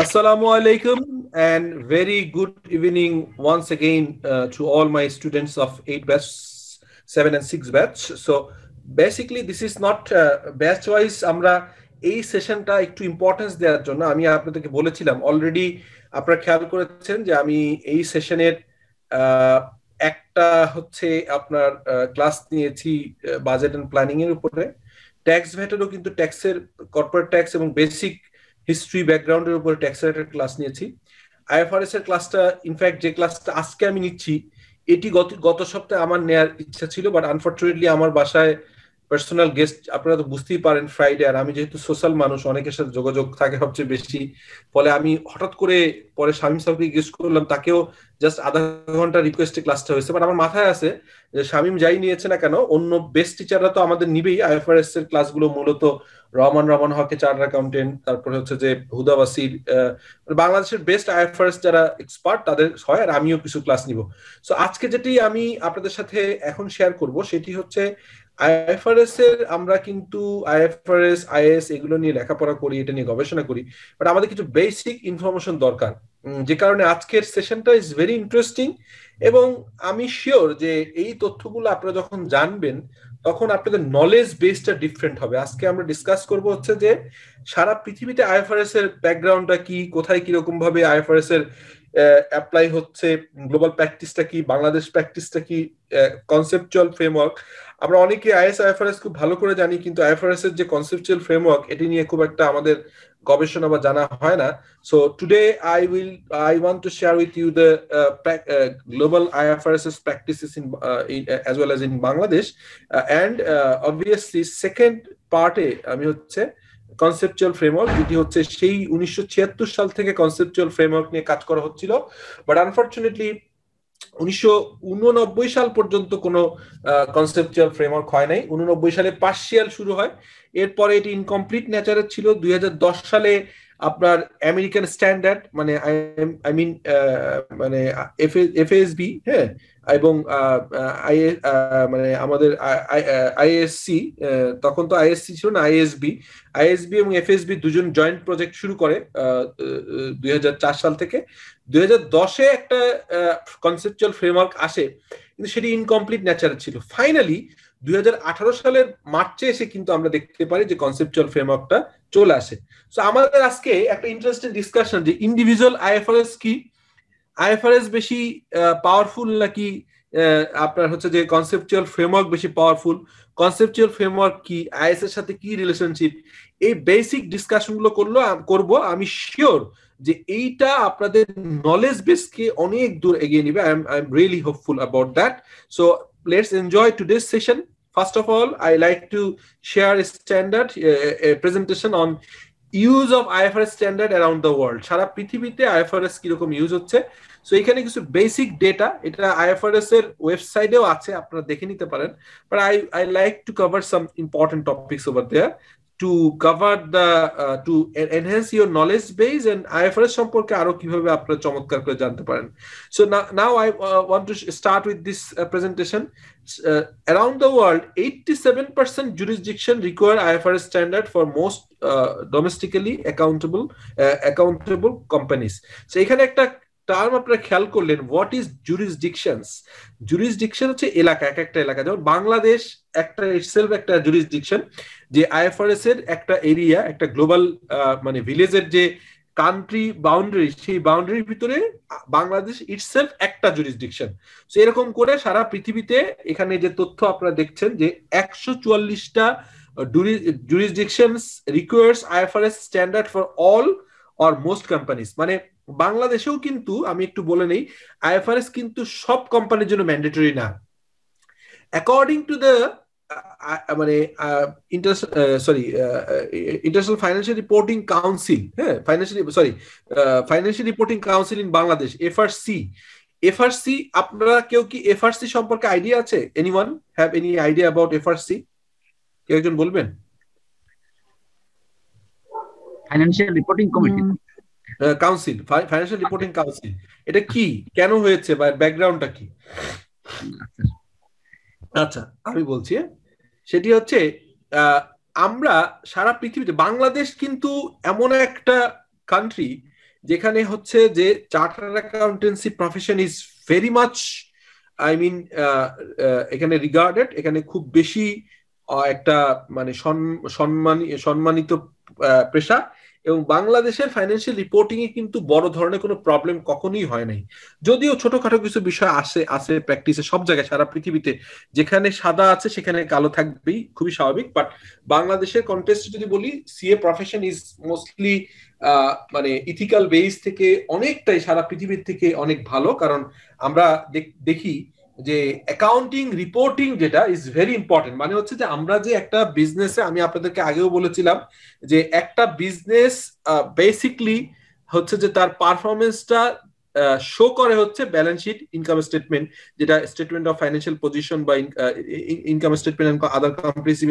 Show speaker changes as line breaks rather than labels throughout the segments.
Assalamu alaikum and very good evening once again uh, to all my students of 8 batch, 7 and 6 batch. So basically this is not uh, batch wise আমরা এই সেশনটা একটু importance দেওয়ার জন্য আমি আপনাদেরকে বলেছিলাম already আপনারা খেয়াল করেছেন যে আমি এই সেশনের একটা হচ্ছে আপনার ক্লাস নিয়েছি বাজেট এন্ড প্ল্যানিং এর উপরে ট্যাক্স ভ্যাটেরও কিন্তু ট্যাক্সের কর্পোরেট ট্যাক্স এবং বেসিক হিস্ট্রি ব্যাকগ্রাউন্ডের উপরে ট্যাক্সের একটা ক্লাস নিয়েছি আইএফআরএস এর ক্লাসটা ইনফ্যাক্ট যে ক্লাসটা আজকে আমি নিচ্ছি এটি গত গত সপ্তাহে আমার নেয়ার ইচ্ছা ছিল বাট আনফর্চুনেটলি আমার বাসায় পার্সোনাল গেস্ট আপনারা তো বুঝতেই পারেন ফ্রাইডে আর আমি যেহেতু সোশ্যাল মানুষ অনেকের সাথে যোগাযোগ থাকে সবচেয়ে বেশি ফলে আমি হঠাৎ করে পরে শামীম সাহেবকে গেস্ট করলাম তাকেও জাস্ট আধা ঘন্টা রিকোয়েস্টে ক্লাসটা হয়েছে বাট আমার মাথায় আছে যে শামীম যাই নিয়েছে না কেন অন্য বেস্ট টিচাররা তো আমাদের নিবেই আইএফআরএস এর ক্লাসগুলো মূলত রহমান রহমান হকে চার্টার অ্যাকাউন্টেন্ট তারপরে হচ্ছে যে হুদা বাসির বাংলাদেশের বেস্ট আইএফআরএস যারা এক্সপার্ট তাদের হয় আর আমিও কিছু ক্লাস নিব সো আজকে যেটি আমি আপনাদের সাথে এখন শেয়ার করব সেটি হচ্ছে আইএফআরএস এর আমরা কিন্তু আইএফআরএস আইএস এগুলো নিয়ে লেখাপড়া করি এটা নিয়ে গবেষণা করি বাট আমাদের কিছু বেসিক ইনফরমেশন দরকার যে কারণে আজকের সেশনটা ইজ ভেরি ইন্টারেস্টিং এবং আমি শিওর যে এই তথ্যগুলো আপনারা যখন জানবেন তখন আপনাদের নলেজ বেসটা ডিফারেন্ট হবে আজকে আমরা ডিসকাস করব হচ্ছে যে সারা পৃথিবীতে আইএফআরএস এর ব্যাকগ্রাউন্ডটা কি কোথায় কিরকম ভাবে আইএফআরএস এর অ্যাপ্লাই হচ্ছে গ্লোবাল প্র্যাকটিসটা কি বাংলাদেশ প্র্যাকটিসটা কি কনসেপচুয়াল ফ্রেমওয়ার্ক আমরা অনেকে আইএস আইএফআরএস খুব ভালো করে জানি কিন্তু আইএফআরএস এর যে কনসেপচুয়াল ফ্রেমওয়ার্ক এটি নিয়ে খুব একটা আমাদের গবেষণা বা জানা হয় না so today I will I want to share with you the global IFRS practices in as well as in Bangladesh and obviously second পার্টে আমি হচ্ছে আহ কনসেপচুয়াল ফ্রেমওয়ার্ক যেটি হচ্ছে সেই উনিশশো সাল থেকে কনসেপচুয়াল ফ্রেমওয়ার্ক নিয়ে কাজ করা হচ্ছিল বাট আনফর্চুনেটলি উনিশশো সাল পর্যন্ত কোনো কনসেপচুয়াল ফ্রেমওয়ার্ক হয় নাই উননব্বই সালে পার্সিয়াল শুরু হয় এরপরে এটি ইনকমপ্লিট নেচারের ছিল দুই সালে আপনার আমেরিকান স্ট্যান্ডার্ড মানে আই মিন মানে এফএসবি হ্যাঁ এবং মানে আমাদের আইএসসি তখন তো আইএসসি ছিল না আইএসবি আইএসবি এবং এফএসবি দুজন জয়েন্ট প্রজেক্ট শুরু করে দুই সাল থেকে দুই দশে একটা কনসেপচুয়াল ফ্রেমওয়ার্ক আসে কিন্তু সেটি ইনকমপ্লিট ন্যাচার ছিল ফাইনালি দুই সালের মার্চে এসে কিন্তু আমরা দেখতে পারি যে কনসেপচুয়াল ফ্রেমওয়ার্কটা চলে আসে সো আমাদের আজকে একটা ইন্টারেস্টিং ডিসকাশন যে ইন্ডিভিজুয়াল আইএফআরএস কি আইএফআরএস বেশি পাওয়ারফুল নাকি আপনার হচ্ছে যে কনসেপচুয়াল ফ্রেমওয়ার্ক বেশি পাওয়ারফুল কনসেপচুয়াল ফ্রেমওয়ার্ক কি আইএস এর সাথে কি রিলেশনশিপ এই বেসিক ডিসকাশনগুলো করলো করব আমি শিওর যে এইটা আপনাদের নলেজ বেসকে অনেক দূর এগিয়ে নেবে I am I am really hopeful about that so let's enjoy today's session. First of all, I like to share a standard a, a presentation on use of IFRS standard around the world সারা পৃথিবীতে IFRS কিরকম use হচ্ছে so এখানে কিছু basic data এটা IFRS এর ওয়েবসাইটেও আছে আপনারা দেখে নিতে পারেন but I I like to cover some important topics over there to cover the uh, to enhance your knowledge base and IFRS সম্পর্কে আরো কিভাবে আপনারা চমৎকার করে জানতে পারেন so now, now i uh, want to start with this uh, presentation around the world 87% jurisdiction require IFRS standard for most domestically accountable accountable companies so এখানে একটা টার্ম আপনারা খেয়াল করলেন হোয়াট ইজ জুরিসডিকশনস জুরিসডিকশন হচ্ছে এলাকা এক একটা এলাকা যেমন বাংলাদেশ একটা ইটসেলফ একটা জুরিসডিকশন যে আইএফআরএস এর একটা এরিয়া একটা গ্লোবাল মানে ভিলেজের যে কান্ট্রি বাউন্ডারি সেই বাউন্ডারির ভিতরে বাংলাদেশ ইটসেলফ একটা জুরিসডিকশন তো এরকম করে সারা পৃথিবীতে এখানে যে তথ্য আপনারা দেখছেন যে একশো চুয়াল্লিশটা jurisdiction requires IFRS standard for all or most companies মানে বাংলাদেশেও কিন্তু আমি একটু বলে নেই আইএফআরএস কিন্তু সব কোম্পানির জন্য ম্যান্ডেটরি না অ্যাকর্ডিং টু দ্য মানে sorry international financial reporting council হ্যাঁ financial sorry financial reporting council in Bangladesh FRC FRC আপনারা কেউ কি এফআরসি সম্পর্কে আইডিয়া আছে anyone have any idea about FRC কেউ একজন বলবেন
financial reporting committee
council financial reporting council এটা কি কেন হয়েছে বা ব্যাকগ্রাউন্ডটা কি আচ্ছা আমি বলছি হ্যাঁ? সেটি হচ্ছে আমরা সারা পৃথিবীতে বাংলাদেশ কিন্তু এমন একটা কান্ট্রি যেখানে হচ্ছে যে charter accountancy profession is very much I mean এখানে রিগার্ডেড এখানে খুব বেশি একটা মানে সম্মানিত পেশা এবং বাংলাদেশের ফাইন্যান্সিয়াল রিপোর্টিং এ কিন্তু বড় ধরনের কোনো প্রবলেম কখনোই হয় নাই যদিও ছোটখাটো কিছু বিষয় আসে আসে প্র্যাকটিসে সব জায়গায় সারা পৃথিবীতে যেখানে সাদা আছে সেখানে কালো থাকবেই খুবই স্বাভাবিক বাট বাংলাদেশের কন্টেস্টে যদি বলি সিএ প্রফেশন ইজ মোস্টলি মানে ইথিক্যাল বেস থেকে অনেকটাই সারা পৃথিবীর থেকে অনেক ভালো কারণ আমরা দেখি যে অ্যাকাউন্টিং রিপোর্টিং যেটা ইজ ভেরি ইম্পর্টেন্ট মানে হচ্ছে যে আমরা যে একটা বিজনেসে আমি আপনাদেরকে আগেও বলেছিলাম যে একটা বিজনেস বেসিকলি হচ্ছে যে তার পারফরমেন্সটা শো করে হচ্ছে ব্যালেন্স শিট ইনকাম স্টেটমেন্ট যেটা স্টেটমেন্ট অফ ফাইন্যান্সিয়াল পজিশন বা income statement other comprehensive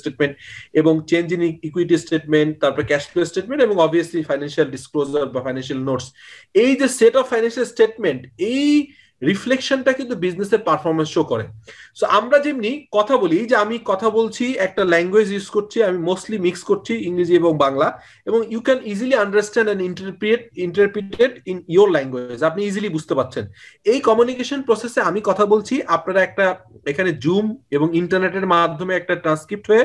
statement এবং চেঞ্জ ইন ইকুইটি স্টেটমেন্ট তারপর ক্যাশ ফ্লো স্টেটমেন্ট এবং অবভিয়াসলি ফাইন্যান্সিয়াল ডিসক্লোজার বা ফাইন্যান্সিয়াল নোটস এই যে সেট অফ ফাইন্যান্সিয়াল স্টেটমেন্ট এই রিফ্লেকশনটা কিন্তু বিজনেসের পারফরমেন্স শো করে সো আমরা যেমনি কথা বলি যে আমি কথা বলছি একটা ল্যাঙ্গুয়েজ ইউজ করছি আমি মোস্টলি মিক্স করছি ইংরেজি এবং বাংলা এবং you can easily understand and interpret interpreted in your language আপনি ইজিলি বুঝতে পারছেন এই কমিউনিকেশন প্রসেসে আমি কথা বলছি আপনারা একটা এখানে জুম এবং ইন্টারনেটের মাধ্যমে একটা ট্রান্সক্রিপ্ট হয়ে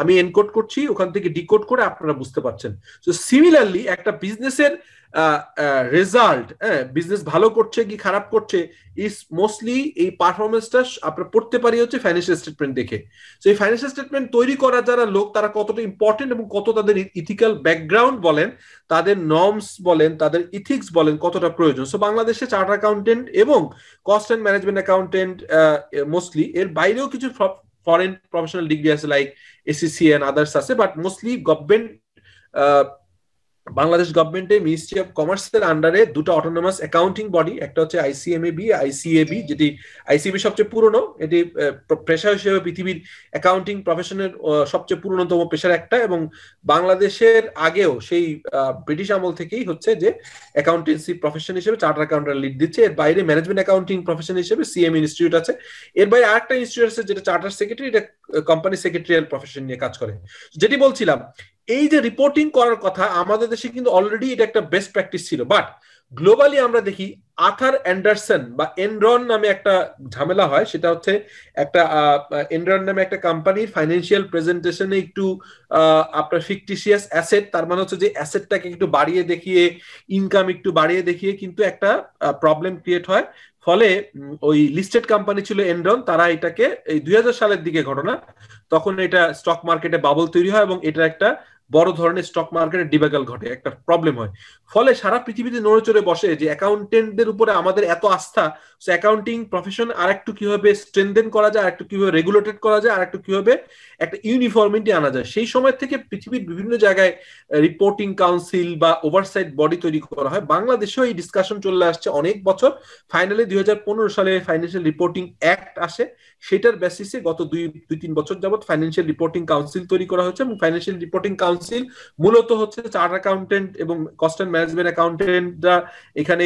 আমি এনকোড করছি ওখান থেকে ডিকোড করে আপনারা বুঝতে পারছেন সো সিমিলারলি একটা বিজনেসের রেজাল্ট হ্যাঁ বিজনেস ভালো করছে কি খারাপ করছে ইজ মোস্টলি এই পারফরমেন্সটা আপনার পড়তে পারি হচ্ছে ফাইন্যান্সিয়াল স্টেটমেন্ট দেখে সো এই ফাইন্যান্সিয়াল স্টেটমেন্ট তৈরি করা যারা লোক তারা কতটা ইম্পর্টেন্ট এবং কত তাদের ইথিক্যাল ব্যাকগ্রাউন্ড বলেন তাদের নর্মস বলেন তাদের ইথিক্স বলেন কতটা প্রয়োজন সো বাংলাদেশে চার্ট অ্যাকাউন্টেন্ট এবং cost and management accountant mostly এর বাইরেও কিছু ফরেন প্রফেশনাল ডিগ্রি আছে লাইক এসিসি অ্যান্ড আদার্স আছে বাট মোস্টলি গভর্নমেন্ট বাংলাদেশ গভর্নমেন্টে মিনিস্ট্রি অফ কমার্সের আন্ডারে দুটো অটোনমাস অ্যাকাউন্টিং বডি একটা হচ্ছে আইসিএমএ আইসিএ আইসিএবি যেটি আইসিবি সবচেয়ে পুরনো এটি পেশা হিসেবে পৃথিবীর অ্যাকাউন্টিং প্রফেশনের সবচেয়ে পুরনোতম পেশার একটা এবং বাংলাদেশের আগেও সেই ব্রিটিশ আমল থেকেই হচ্ছে যে অ্যাকাউন্টেন্সি প্রফেশন হিসেবে চার্টার অ্যাকাউন্টার লিড দিচ্ছে এর বাইরে ম্যানেজমেন্ট অ্যাকাউন্টিং প্রফেশন হিসেবে সিএম ইনস্টিটিউট আছে এর বাইরে আরেকটা ইনস্টিটিউট আছে যেটা চার্টার সেক্রেটারি এটা কোম্পানি সেক্রেটারিয়াল প্রফেশন নিয়ে কাজ করে যেটি বলছিলাম এই যে রিপোর্টিং করার কথা আমাদের দেশে কিন্তু অলরেডি এটা একটা বেস্ট প্র্যাকটিস ছিল বাট গ্লোবালি আমরা দেখি আথার অ্যান্ডারসন বা এনরন নামে একটা ঝামেলা হয় সেটা হচ্ছে একটা এনরন নামে একটা কোম্পানির ফাইন্যান্সিয়াল প্রেজেন্টেশনে একটু আপনার ফিকটিশিয়াস অ্যাসেট তার মানে হচ্ছে যে অ্যাসেটটাকে একটু বাড়িয়ে দেখিয়ে ইনকাম একটু বাড়িয়ে দেখিয়ে কিন্তু একটা প্রবলেম ক্রিয়েট হয় ফলে ওই লিস্টেড কোম্পানি ছিল এনরন তারা এটাকে এই দুই সালের দিকে ঘটনা তখন এটা স্টক মার্কেটে বাবল তৈরি হয় এবং এটা একটা বড় ধরনের স্টক মার্কেটের ডিবাগাল ঘটে একটা প্রবলেম হয় ফলে সারা পৃথিবীতে নড়ে চড়ে বসে যে অ্যাকাউন্টেন্টদের উপরে আমাদের এত আস্থা সো অ্যাকাউন্টিং প্রফেশন আর একটু কিভাবে স্ট্রেনদেন করা যায় আর একটু কিভাবে রেগুলেটেড করা যায় আর একটু কিভাবে একটা ইউনিফর্মিটি আনা যায় সেই সময় থেকে পৃথিবীর বিভিন্ন জায়গায় রিপোর্টিং কাউন্সিল বা ওভারসাইট বডি তৈরি করা হয় বাংলাদেশেও এই ডিসকাশন চলে আসছে অনেক বছর ফাইনালি দুই সালে ফাইন্যান্সিয়াল রিপোর্টিং অ্যাক্ট আসে সেটার বেসিসে গত দুই দুই তিন বছর যাবৎ ফাইন্যান্সিয়াল রিপোর্টিং কাউন্সিল তৈরি করা হয়েছে এবং ফাইন্যান্সিয়াল রিপোর্টিং কাউন্সিল মূলত হচ্ছে চার্ট অ্যাকাউন্টেন্ট এবং কস্ট অ্যান্ড ম্যানেজমেন্ট অ্যাকাউন্টেন্টরা এখানে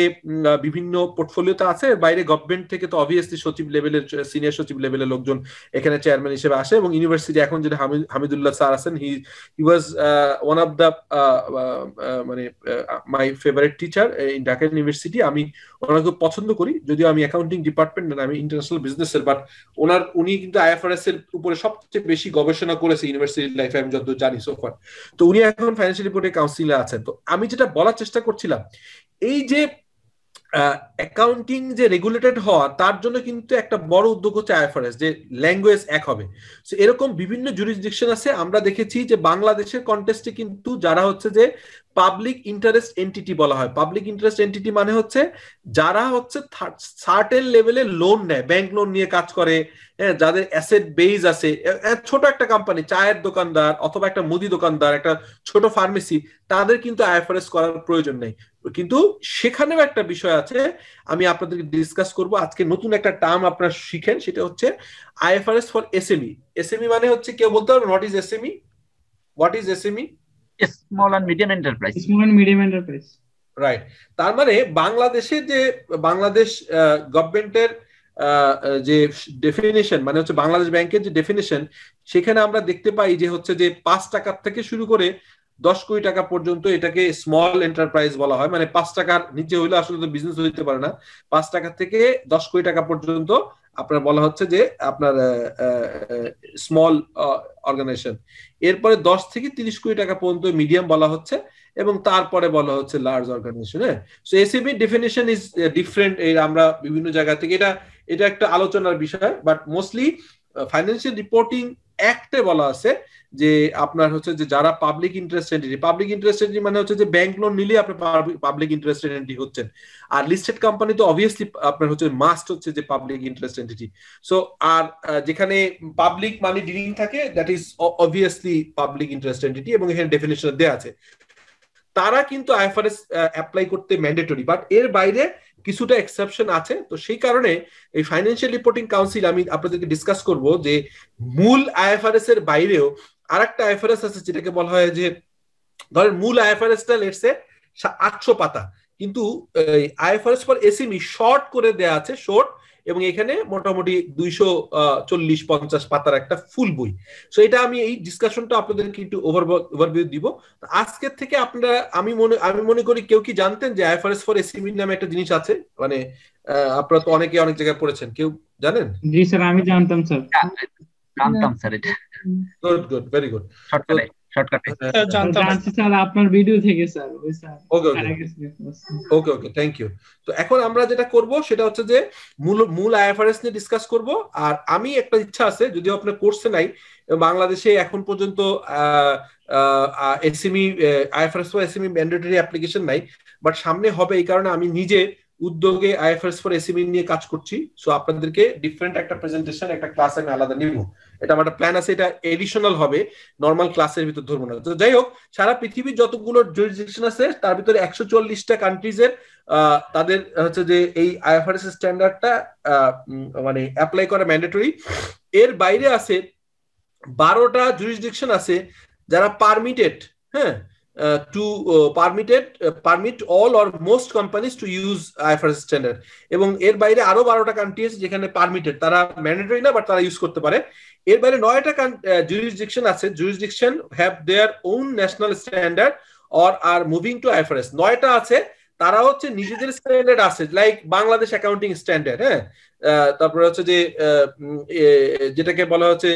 বিভিন্ন পোর্টফোলিও তো আছে বাইরে গভর্নমেন্ট থেকে তো অবভিয়াসলি সচিব লেভেলের সিনিয়র সচিব লেভেলের লোকজন এখানে চেয়ারম্যান হিসেবে আসে এবং ইউনিভার্সিটি এখন যেটা হামিদুল্লাহ স্যার আছেন he he was one of the মানে my favourite teacher in Dhaka university আমি ওনাকে পছন্দ করি যদিও আমি অ্যাকাউন্টিং ডিপার্টমেন্ট না আমি ইন্টারন্যাশনাল বিজনেসের বাট ওনার উনি কিন্তু আইএফআরএস এর উপরে সবচেয়ে বেশি গবেষণা করেছে ইউনিভার্সিটি লাইফে আমি যত জানি সোফার তো উনি এখন ফাইন্যান্সিয়াল রিপোর্টে কাউন্সিলে আছেন তো আমি যেটা বলার বলার চেষ্টা করছিলাম এই যে অ্যাকাউন্টিং যে রেগুলেটেড হওয়া তার জন্য কিন্তু একটা বড় উদ্যোগ হচ্ছে আইএফআরএস যে ল্যাঙ্গুয়েজ এক হবে সো এরকম বিভিন্ন জুরিসডিকশন আছে আমরা দেখেছি যে বাংলাদেশের কন্টেস্টে কিন্তু যারা হচ্ছে যে পাবলিক ইন্টারেস্ট এন্টিটি বলা হয় পাবলিক ইন্টারেস্ট এন্টিটি মানে হচ্ছে যারা হচ্ছে সার্টেন লেভেলে লোন নেয় ব্যাংক লোন নিয়ে কাজ করে হ্যাঁ যাদের অ্যাসেট বেজ আছে ছোট একটা কোম্পানি চায়ের দোকানদার অথবা একটা মুদি দোকানদার একটা ছোট ফার্মেসি তাদের কিন্তু আইএফআরএস করার প্রয়োজন নেই কিন্তু সেখানেও একটা বিষয় আছে আমি আপনাদেরকে ডিসকাস করব আজকে নতুন একটা টার্ম আপনারা শিখেন সেটা হচ্ছে আইএফআরএস ফর এসএমই এসএমই মানে হচ্ছে কেউ বলতে পারবে not is SME what is SME small and medium enterprise small and medium enterprise right তার মানে বাংলাদেশে যে বাংলাদেশ গভর্নমেন্টের যে ডেফিনেশন মানে হচ্ছে বাংলাদেশ ব্যাংকের যে ডেফিনেশন সেখানে আমরা দেখতে পাই যে হচ্ছে যে পাঁচ টাকার থেকে শুরু করে দশ কোটি টাকা পর্যন্ত এটাকে স্মল এন্টারপ্রাইজ বলা হয় মানে পাঁচ টাকার নিচে হইলে আসলে তো বিজনেস হইতে পারে না পাঁচ টাকা থেকে দশ কোটি টাকা পর্যন্ত আপনার বলা হচ্ছে যে আপনার স্মল অর্গানাইজেশন এরপরে দশ থেকে তিরিশ কোটি টাকা পর্যন্ত মিডিয়াম বলা হচ্ছে এবং তারপরে বলা হচ্ছে লার্জ অর্গানাইজেশন হ্যাঁ so ACB definition is different এই আমরা বিভিন্ন জায়গা থেকে এটা এটা একটা আলোচনার বিষয় বাট মোস্টলি ফাইন্যান্সিয়াল রিপোর্টিং অ্যাক্টে বলা আছে যে আপনার হচ্ছে যে যারা public interest entity public interest entity মানে হচ্ছে যে ব্যাংক লোন নিলে আপনি পাবলিক ইন্টারেস্ট এন্টিটি হচ্ছেন আর লিস্টেড কোম্পানি তো অবভিয়াসলি আপনার হচ্ছে মাস্ট হচ্ছে যে পাবলিক ইন্টারেস্ট এন্টিটি সো আর যেখানে পাবলিক মানি ডিলিং থাকে that is obviously public interest entity এবং এখানে ডেফিনেশন দেওয়া আছে তারা কিন্তু আইএফআরএস অ্যাপ্লাই করতে ম্যান্ডেটরি বাট এর বাইরে কিছুটা এক্সেপশন আছে তো সেই কারণে এই ফাইন্যান্সিয়াল রিপোর্টিং কাউন্সিল আমি আপনাদেরকে ডিসকাস করব যে মূল আইএফআরএস এর বাইরেও আরেকটা আইএফআরএস আছে যেটাকে বলা হয় যে ধরেন মূল টা লেটসে আটশো পাতা কিন্তু আইএফআরএস ফর এসিমি শর্ট করে দেয়া আছে শর্ট এবং এখানে মোটামুটি দুইশো চল্লিশ পঞ্চাশ পাতার একটা ফুল বই সো এটা আমি এই ডিসকাশনটা আপনাদেরকে একটু ওভারভিউ দিব আজকের থেকে আপনারা আমি মনে আমি মনে করি কেউ কি জানতেন যে আইফারেস ফর এসিমিন নামে একটা জিনিস আছে মানে আপনারা তো অনেকে অনেক জায়গায় পড়েছেন কেউ জানেন জি স্যার আমি জানতাম
স্যার জানতাম
স্যার এটা গুড গুড ভেরি গুড শর্টকাটে আচ্ছা, আচ্ছা,
আচ্ছা, আপনার ভিডিও থেকে sir okay
okay okay thank you তো এখন আমরা যেটা করব সেটা হচ্ছে যে মূল মূল আইএফআরএস নিয়ে ডিসকাস করব আর আমি একটা ইচ্ছা আছে যদিও নাই বাংলাদেশে এখন পর্যন্ত SME IFRS for SME mandatory application নাই বাট সামনে হবে এই কারণে আমি নিজে উদ্যোগে আইএফএস ফর এসএমই নিয়ে কাজ করছি সো আপনাদেরকে ডিফারেন্ট একটা প্রেজেন্টেশন একটা ক্লাস আমি আলাদা নিব এটা আমার প্ল্যান আছে এটা এডিশনাল হবে নর্মাল ক্লাসের ভিতর ধরবো না তো যাই হোক সারা পৃথিবীর যতগুলো জুরিসডিকশন আছে তার ভিতরে একশো চল্লিশটা কান্ট্রিজের তাদের হচ্ছে যে এই আইএফআরএস স্ট্যান্ডার্ডটা মানে অ্যাপ্লাই করা ম্যান্ডেটরি এর বাইরে আছে বারোটা জুরিসডিকশন আছে যারা পারমিটেড হ্যাঁ to permitted permit all or most companies to use IFRS standard এবং এর বাইরে আরো বারোটা কান্ট্রি আছে যেখানে পারমিটেড তারা ম্যান্ডেটরি না বাট তারা ইউজ করতে পারে এর বাইরে নয়টা জুরিসডিকশন uh, আছে jurisdiction have their own national standard or are moving to IFRS নয়টা আছে তারা হচ্ছে নিজেদের স্ট্যান্ডার্ড আছে লাইক বাংলাদেশ অ্যাকাউন্টিং স্ট্যান্ডার্ড হ্যাঁ তারপরে হচ্ছে যে যেটাকে বলা হচ্ছে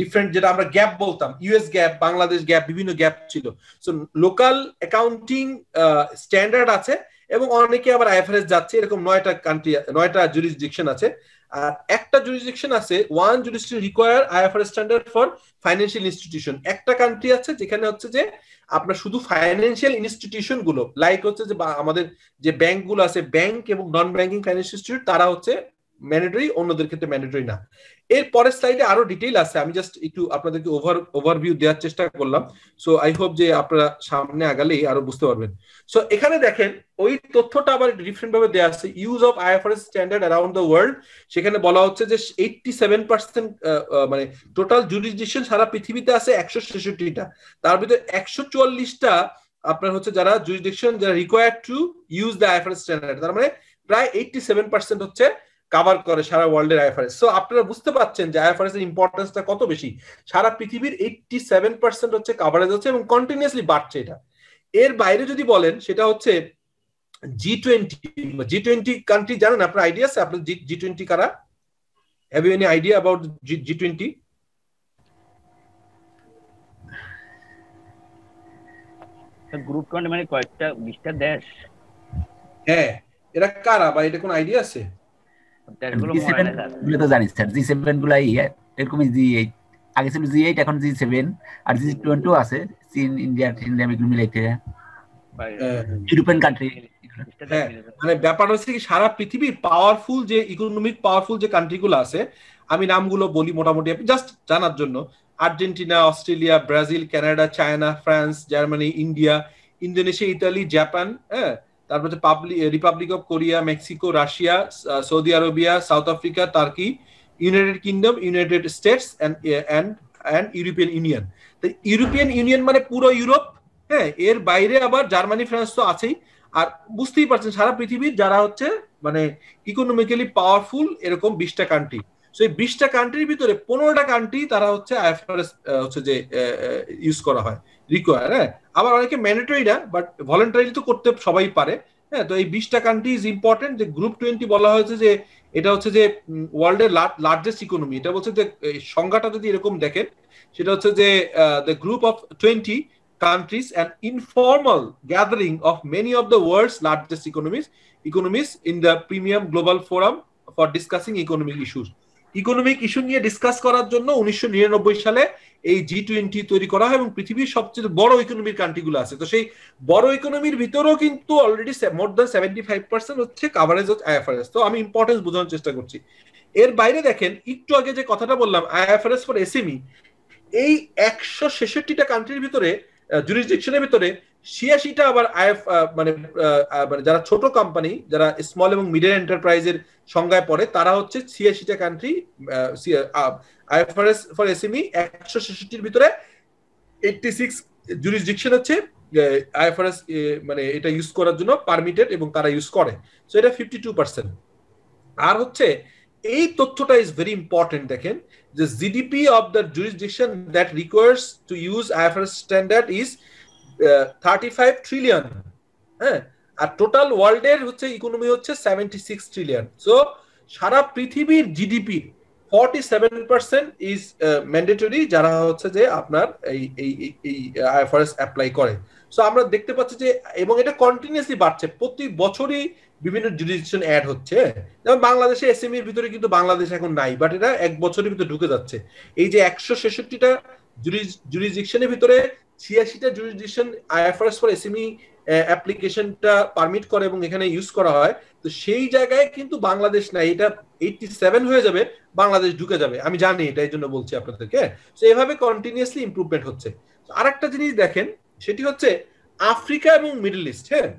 ডিফারেন্ট যেটা আমরা গ্যাপ বলতাম ইউএস গ্যাপ বাংলাদেশ গ্যাপ বিভিন্ন গ্যাপ ছিল সো লোকাল অ্যাকাউন্টিং স্ট্যান্ডার্ড আছে এবং অনেকে আবার আইএফআরএস যাচ্ছে এরকম নয়টা কান্ট্রি নয়টা জুরিসডিকশন আছে আর একটা জুরিসডিকশন আছে one jurisdiction require IFRS standard for financial institution একটা কান্ট্রি আছে যেখানে হচ্ছে যে আপনার শুধু ফাইন্যান্সিয়াল ইনস্টিটিউশন গুলো লাইক হচ্ছে যে আমাদের যে ব্যাংকগুলো আছে ব্যাংক এবং নন ব্যাংকিং ফাইন্যান্সিয়াল ইনস্টিটিউট তারা হচ্ছে ম্যান্ডেটরি অন্যদের ক্ষেত্রে ম্যান্ডেটরি না এর পরের স্লাইডে আরো ডিটেইল আছে আমি জাস্ট একটু আপনাদেরকে ওভার ওভারভিউ দেওয়ার চেষ্টা করলাম সো আই হোপ যে আপনারা সামনে আগালেই আরো বুঝতে পারবেন সো এখানে দেখেন ওই তথ্যটা আবার ডিফারেন্ট ভাবে দেওয়া আছে use of IFRS standard around the world সেখানে বলা হচ্ছে যে এইটটি সেভেন পার্সেন্ট মানে টোটাল জুডিশন সারা পৃথিবীতে আছে একশো ছেষট্টিটা তার ভিতরে একশো চুয়াল্লিশটা আপনার হচ্ছে যারা জুডিকশন যারা required to use the IFRS standard তার মানে প্রায় এইটটি সেভেন পার্সেন্ট হচ্ছে কাভার করে সারা ওয়ার্ল্ডের আইএফআরএস সো আপনারা বুঝতে পারছেন যে আইএফআরএস এর ইম্পর্টেন্সটা কত বেশি সারা পৃথিবীর এইটটি সেভেন পার্সেন্ট হচ্ছে কাভারেজ হচ্ছে এবং কন্টিনিউসলি বাড়ছে এটা এর বাইরে যদি বলেন সেটা হচ্ছে G twenty G twenty country জানেন আপনার আইডিয়া আছে আপনার জি টোয়েন্টি কারা have you any idea about G twenty group country মানে কয়েকটা বিশটা দেশ হ্যাঁ এরা কারা বা এটা কোন আইডিয়া আছে গুলো হ্যাঁ, হ্যাঁ। হ্যাঁ, মানে ব্যাপার হচ্ছে কি সারা পৃথিবীর পাওয়ারফুল যে ইকোনমিক পাওয়ারফুল যে কান্ট্রিগুলো আছে আমি নামগুলো বলি মোটামুটি আপনি জাস্ট জানার জন্য Argentina Australia Brazil Canada China France Germany India Indonesia Italy Japan হ্যাঁ তারপর হচ্ছে public republic of Korea Mexico Russia Saudi Arabia South Africa Turkey United Kingdom United States and and and European Union তো European Union মানে পুরো Europe হ্যাঁ এর বাইরে আবার জার্মানি ফ্রান্স তো আছেই আর বুঝতেই পারছেন সারা পৃথিবীর যারা হচ্ছে মানে ইকোনমিক্যালি পাওয়ারফুল এরকম বিশটা কান্ট্রি সেই বিশটা কান্ট্রির ভিতরে পনেরোটা কান্ট্রি তারা হচ্ছে আইএফআরএস হচ্ছে যে ইউজ করা হয় রিকোয়ার হ্যাঁ আবার অনেকে ম্যান্ডেটরি না বাট ভলেন্টারি তো করতে সবাই পারে হ্যাঁ তো এই বিশটা কান্ট্রি ইজ ইম্পর্টেন্ট যে গ্রুপ টোয়েন্টি বলা হয়েছে যে এটা হচ্ছে যে ওয়ার্ল্ডের লার্জেস্ট ইকোনমি এটা বলছে যে সংজ্ঞাটা যদি এরকম দেখেন সেটা হচ্ছে যে the group of twenty countries and informal gathering of many of the world's largest economies economies in the premium global forum for discussing economic issues economic issue নিয়ে ডিসকাস করার জন্য উনিশশো সালে এই জি টোয়েন্টি তৈরি করা হয় এবং পৃথিবীর সবচেয়ে বড় ইকোনমির কান্ট্রিগুলো আছে তো সেই বড় ইকোনমির ভিতরেও কিন্তু already more than seventy five percent হচ্ছে কাভারেজ অফ আইএফআরএস তো আমি ইম্পর্টেন্স বোঝানোর চেষ্টা করছি এর বাইরে দেখেন একটু আগে যে কথাটা বললাম আইএফআরএস ফর এসএমই এই একশো ছেষট্টিটা কান্ট্রির ভিতরে জুরিসডিকশনের ভিতরে ছিয়াশিটা আবার আইএফ মানে মানে যারা ছোট কোম্পানি যারা স্মল এবং মিডিয়াম এন্টারপ্রাইজের সংজ্ঞায় পড়ে তারা হচ্ছে ছিয়াশিটা country IFRS for SME e একশো ছেষট্টির ভিতরে এইটটি সিক্স জুরিসডিকশন হচ্ছে আইএফআরএস মানে এটা ইউজ করার জন্য পারমিটেড এবং তারা ইউজ করে সো এটা ফিফটি টু পার্সেন্ট আর হচ্ছে এই তথ্যটা ইজ ভেরি ইম্পর্টেন্ট দেখেন যে GDP of the jurisdiction that requires to use IFRS standard is thirty five trillion হ্যাঁ আর টোটাল ওয়ার্ল্ডের হচ্ছে ইকোনমি হচ্ছে সেভেন্টি সিক্স ট্রিলিয়ন সো সারা পৃথিবীর GDP forty seven percent is mandatory যারা হচ্ছে যে আপনার এই এই এই আইএফআরএস অ্যাপ্লাই করে সো আমরা দেখতে পাচ্ছি যে এবং এটা কন্টিনিউসলি বাড়ছে প্রতি বছরই বিভিন্ন জুডিকশন অ্যাড হচ্ছে যেমন বাংলাদেশে এসএমই e এর ভিতরে কিন্তু বাংলাদেশ এখন নাই বাট এটা এক বছরের ভিতরে ঢুকে যাচ্ছে এই যে একশো ছেষট্টিটা জুরিজেকশনের ভিতরে ছিয়াশিটা জুরিসডিকশন আইএফআরএস ফর এসএমই অ্যাপ্লিকেশনটা পারমিট করে এবং এখানে ইউজ করা হয় তো সেই জায়গায় কিন্তু বাংলাদেশ নাই এটা এইটটি সেভেন হয়ে যাবে বাংলাদেশ ঢুকে যাবে আমি জানি এটা এই জন্য বলছি আপনাদেরকে তো এভাবে কন্টিনিউয়াসলি ইম্প্রুভমেন্ট হচ্ছে আর একটা জিনিস দেখেন সেটি হচ্ছে আফ্রিকা এবং মিডল ইস্ট হ্যাঁ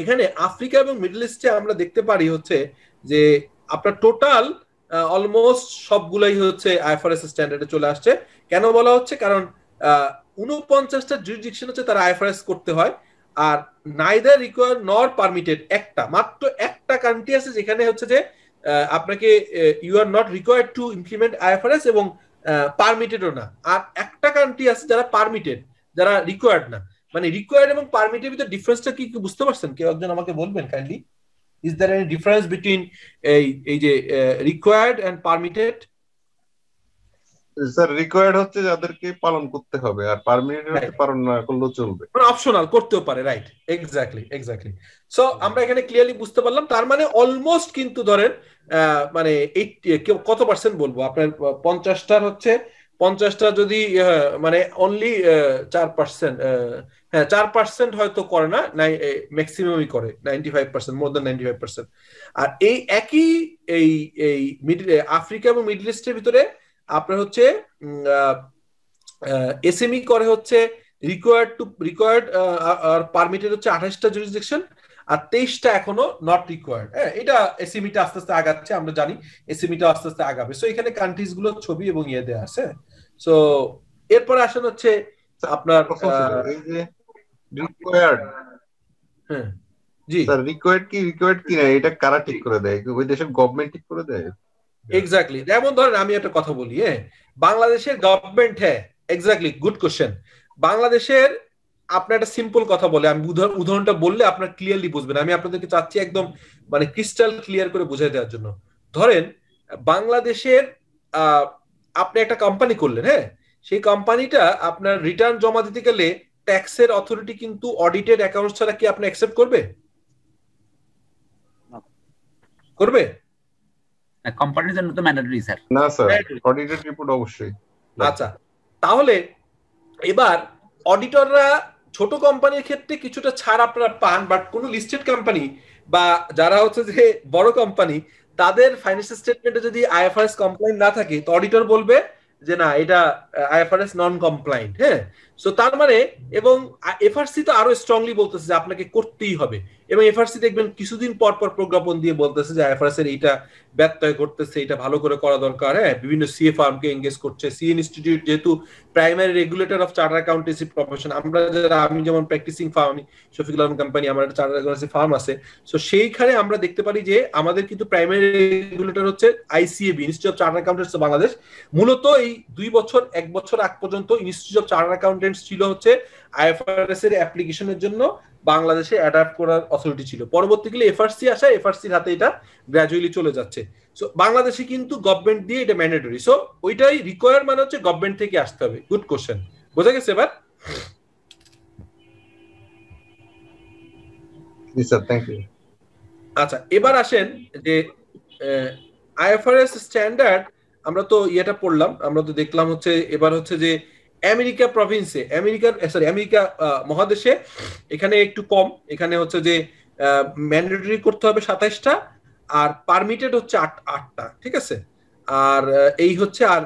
এখানে আফ্রিকা এবং মিডল ইস্টে আমরা দেখতে পারি হচ্ছে যে আপনার টোটাল অলমোস্ট সবগুলাই হচ্ছে আইফারএস স্ট্যান্ডার্ডে চলে আসছে কেন বলা হচ্ছে কারণ উনপঞ্চাশটা জুরিডিকশন হচ্ছে তারা আইফারেস করতে হয় আর নাইদার রিকোয়ার নর পারমিটেড একটা মাত্র একটা কান্ট্রি আছে যেখানে হচ্ছে যে আপনাকে you are not require to implement IFRS এবং পারমিটেডও না আর একটা কান্ট্রি আছে যারা পারমিটেড যারা রিকোয়ার্ড না মানে রিকোয়ার্ড এবং পারমিটের ভিতরে ডিফারেন্সটা কি কি বুঝতে পারছেন কেউ একজন আমাকে বলবেন kindly is there any difference between এই এই যে required and permitted sir required হচ্ছে যাদেরকে পালন করতে হবে আর পার মিনিট পালন না করলেও চলবে অপশনাল মানে করতেও পারে রাইট এক্স্যাক্টলি এক্স্যাক্টলি সো আমরা এখানে ক্লিয়ারলি বুঝতে পারলাম তার মানে অলমোস্ট কিন্তু ধরেন মানে কত পার্সেন্ট বলবো আপনার পঞ্চাশটার হচ্ছে পঞ্চাশটা যদি মানে অনলি চার পার্সেন্ট হ্যাঁ চার পার্সেন্ট হয়তো করে না নাই ম্যাক্সিমামই করে ninety five percent more than ninety five percent আর এই একই এই এই মিডিল আফ্রিকা এবং মিডল ইস্টের ভিতরে আপনার হচ্ছে এসএমই e করে হচ্ছে রিকোয়ার্ড টু রিকোয়ার্ড আর পারমিটেড হচ্ছে আঠাশটা জুরিসডিকশন আর তেইশটা এখনো নট রিকোয়ার্ড হ্যাঁ এটা এসএমইটা e আস্তে আস্তে আগাচ্ছে আমরা জানি এসএমইটা e আস্তে আস্তে আগাবে সো এখানে কান্ট্রিজ গুলোর ছবি এবং ইয়ে দেয়া আছে সো হ্যাঁ। এরপরে আসেন হচ্ছে আপনার রিকোয়ার্ড হ্যাঁ, জি স্যার রিকোয়ার্ড কি রিকোয়ার্ড কি না এটা কারা ঠিক করে দেয় ওই দেশের গভর্নমেন্ট ঠিক করে দেয় এক্স্যাক্টলি যেমন ধরেন আমি একটা কথা বলি হ্যাঁ বাংলাদেশের গভর্নমেন্ট হ্যাঁ এক্স্যাক্টলি গুড কোশ্চেন বাংলাদেশের আপনি একটা সিম্পল কথা বলে আমি উদাহরণটা বললে আপনার ক্লিয়ারলি বুঝবেন আমি আপনাদেরকে চাচ্ছি একদম মানে ক্রিস্টাল ক্লিয়ার করে বুঝাই দেওয়ার জন্য ধরেন বাংলাদেশের আপনি একটা কোম্পানি করলেন হ্যাঁ সেই কোম্পানিটা আপনার রিটার্ন জমা দিতে গেলে ট্যাক্সের অথরিটি কিন্তু অডিটেড অ্যাকাউন্ট ছাড়া কি আপনি অ্যাকসেপ্ট করবে করবে
কোম্পানির জন্য তো ম্যান্ডেটরি স্যার না স্যার অডিটেড রিপোর্ট অবশ্যই
আচ্ছা তাহলে এবার অডিটররা ছোট কোম্পানির ক্ষেত্রে কিছুটা ছাড় আপনারা পান বাট কোনো লিস্টেড কোম্পানি বা যারা হচ্ছে যে বড় কোম্পানি তাদের ফাইন্যান্সিয়াল স্টেটমেন্টে যদি আইএফআরএস কমপ্লাইন্ট না থাকে তো অডিটর বলবে যে না এটা আইএফআরএস নন কমপ্লাইন্ট হ্যাঁ সো তার মানে এবং এফআরসি তো আরো স্ট্রংলি বলতেছে যে আপনাকে করতেই হবে এবং এফআরসি দেখবেন কিছুদিন পর পর প্রজ্ঞাপন দিয়ে বলতেছে যে এফআরএস এর এইটা ব্যত্যয় করতেছে এটা ভালো করে করা দরকার হ্যাঁ বিভিন্ন সিএ ফার্মকে এঙ্গেজ করছে সিএ ইনস্টিটিউট যেহেতু primary regulator of charter accountancy profession আমরা যারা আমি যেমন প্র্যাকটিসিং ফার্ম শফিকুল কোম্পানি আমার একটা চার্টার অ্যাকাউন্টেন্সি ফার্ম আছে সো সেইখানে আমরা দেখতে পারি যে আমাদের কিন্তু প্রাইমারি রেগুলেটর হচ্ছে ICAB institute of charter accountants Bangladesh মূলত এই দুই বছর এক বছর আগ পর্যন্ত institute of charter accountant independence ছিল হচ্ছে আইএফআরএস এর অ্যাপ্লিকেশনের জন্য বাংলাদেশে অ্যাডাপ্ট করার অথরিটি ছিল পরবর্তীকালে এফআরসি আসা এফআরসির হাতে এটা গ্র্যাজুয়ালি চলে যাচ্ছে সো বাংলাদেশে কিন্তু গভর্নমেন্ট দিয়ে এটা ম্যান্ডেটরি সো ওইটাই রিকোয়ার মানে হচ্ছে গভর্নমেন্ট থেকে আসতে হবে গুড কোশ্চেন বোঝা গেছে এবার আচ্ছা এবার আসেন যে আইএফআরএস স্ট্যান্ডার্ড আমরা তো ইয়েটা পড়লাম আমরা তো দেখলাম হচ্ছে এবার হচ্ছে যে আমেরিকা প্রভিন্সে আমেরিকার সরি আমেরিকা মহাদেশে এখানে একটু কম এখানে হচ্ছে যে ম্যান্ডেটরি করতে হবে সাতাইশটা আর পারমিটেড হচ্ছে আট আটটা ঠিক আছে আর এই হচ্ছে আর